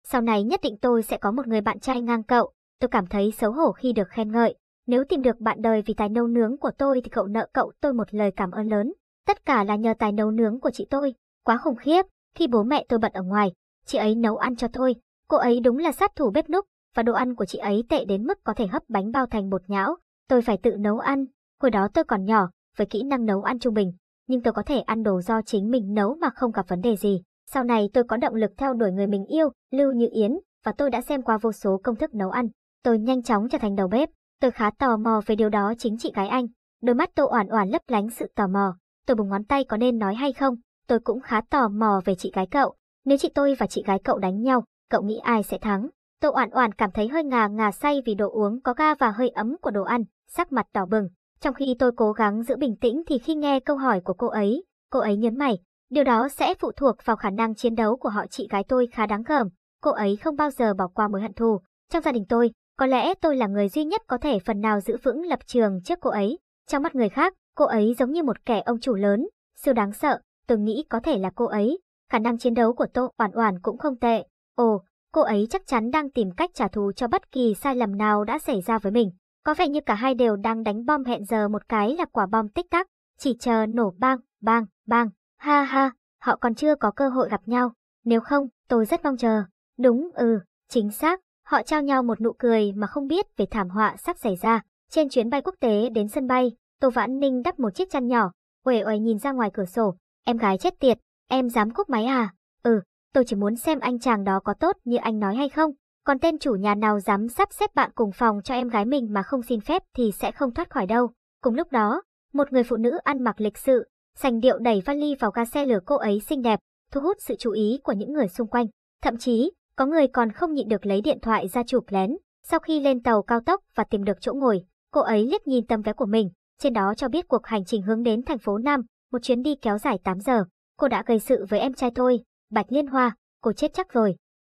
[SPEAKER 1] Sau này nhất định tôi sẽ có một người bạn trai ngang cậu. Tôi cảm thấy xấu hổ khi được khen ngợi. Nếu tìm được bạn đời vì tài nấu nướng của tôi thì cậu nợ cậu tôi một lời cảm ơn lớn. Tất cả là nhờ tài nấu nướng của chị tôi. Quá khủng khiếp, khi bố mẹ tôi bận ở ngoài, chị ấy nấu ăn cho tôi, Cô ấy đúng là sát thủ bếp núc, và đồ ăn của chị ấy tệ đến mức có thể hấp bánh bao thành bột nhão. Tôi phải tự nấu ăn, hồi đó tôi còn nhỏ, với kỹ năng nấu ăn trung bình, nhưng tôi có thể ăn đồ do chính mình nấu mà không gặp vấn đề gì. Sau này tôi có động lực theo đuổi người mình yêu, Lưu Như Yến, và tôi đã xem qua vô số công thức nấu ăn. Tôi nhanh chóng trở thành đầu bếp, tôi khá tò mò về điều đó chính chị gái anh. Đôi mắt tôi oản oản lấp lánh sự tò mò, tôi bùng ngón tay có nên nói hay không, tôi cũng khá tò mò về chị gái cậu. Nếu chị tôi và chị gái cậu đánh nhau, cậu nghĩ ai sẽ thắng? Tô Oản Oản cảm thấy hơi ngà ngà say vì đồ uống có ga và hơi ấm của đồ ăn, sắc mặt đỏ bừng. Trong khi tôi cố gắng giữ bình tĩnh thì khi nghe câu hỏi của cô ấy, cô ấy nhấn mày, điều đó sẽ phụ thuộc vào khả năng chiến đấu của họ chị gái tôi khá đáng gờm. Cô ấy không bao giờ bỏ qua mối hận thù. Trong gia đình tôi, có lẽ tôi là người duy nhất có thể phần nào giữ vững lập trường trước cô ấy. Trong mắt người khác, cô ấy giống như một kẻ ông chủ lớn, siêu đáng sợ, tôi nghĩ có thể là cô ấy. Khả năng chiến đấu của Tô Oản Oản cũng không tệ, Ồ, cô ấy chắc chắn đang tìm cách trả thù cho bất kỳ sai lầm nào đã xảy ra với mình. Có vẻ như cả hai đều đang đánh bom hẹn giờ một cái là quả bom tích tắc, chỉ chờ nổ bang, bang, bang. Ha ha, họ còn chưa có cơ hội gặp nhau. Nếu không, tôi rất mong chờ. Đúng, ừ, chính xác. Họ trao nhau một nụ cười mà không biết về thảm họa sắp xảy ra. Trên chuyến bay quốc tế đến sân bay, Tô Vãn Ninh đắp một chiếc chăn nhỏ, uể oải nhìn ra ngoài cửa sổ. Em gái chết tiệt, em dám cúp máy à? Ừ, tôi chỉ muốn xem anh chàng đó có tốt như anh nói hay không. Còn tên chủ nhà nào dám sắp xếp bạn cùng phòng cho em gái mình mà không xin phép thì sẽ không thoát khỏi đâu. Cùng lúc đó, một người phụ nữ ăn mặc lịch sự, sành điệu đẩy vali vào ga xe lửa cô ấy xinh đẹp, thu hút sự chú ý của những người xung quanh. Thậm chí, có người còn không nhịn được lấy điện thoại ra chụp lén. Sau khi lên tàu cao tốc và tìm được chỗ ngồi, cô ấy liếc nhìn tấm vé của mình, trên đó cho biết cuộc hành trình hướng đến thành phố Nam, một chuyến đi kéo dài 8 giờ. Cô đã gây sự với em trai tôi, Bạch Liên Hoa, cô chết chắc rồi.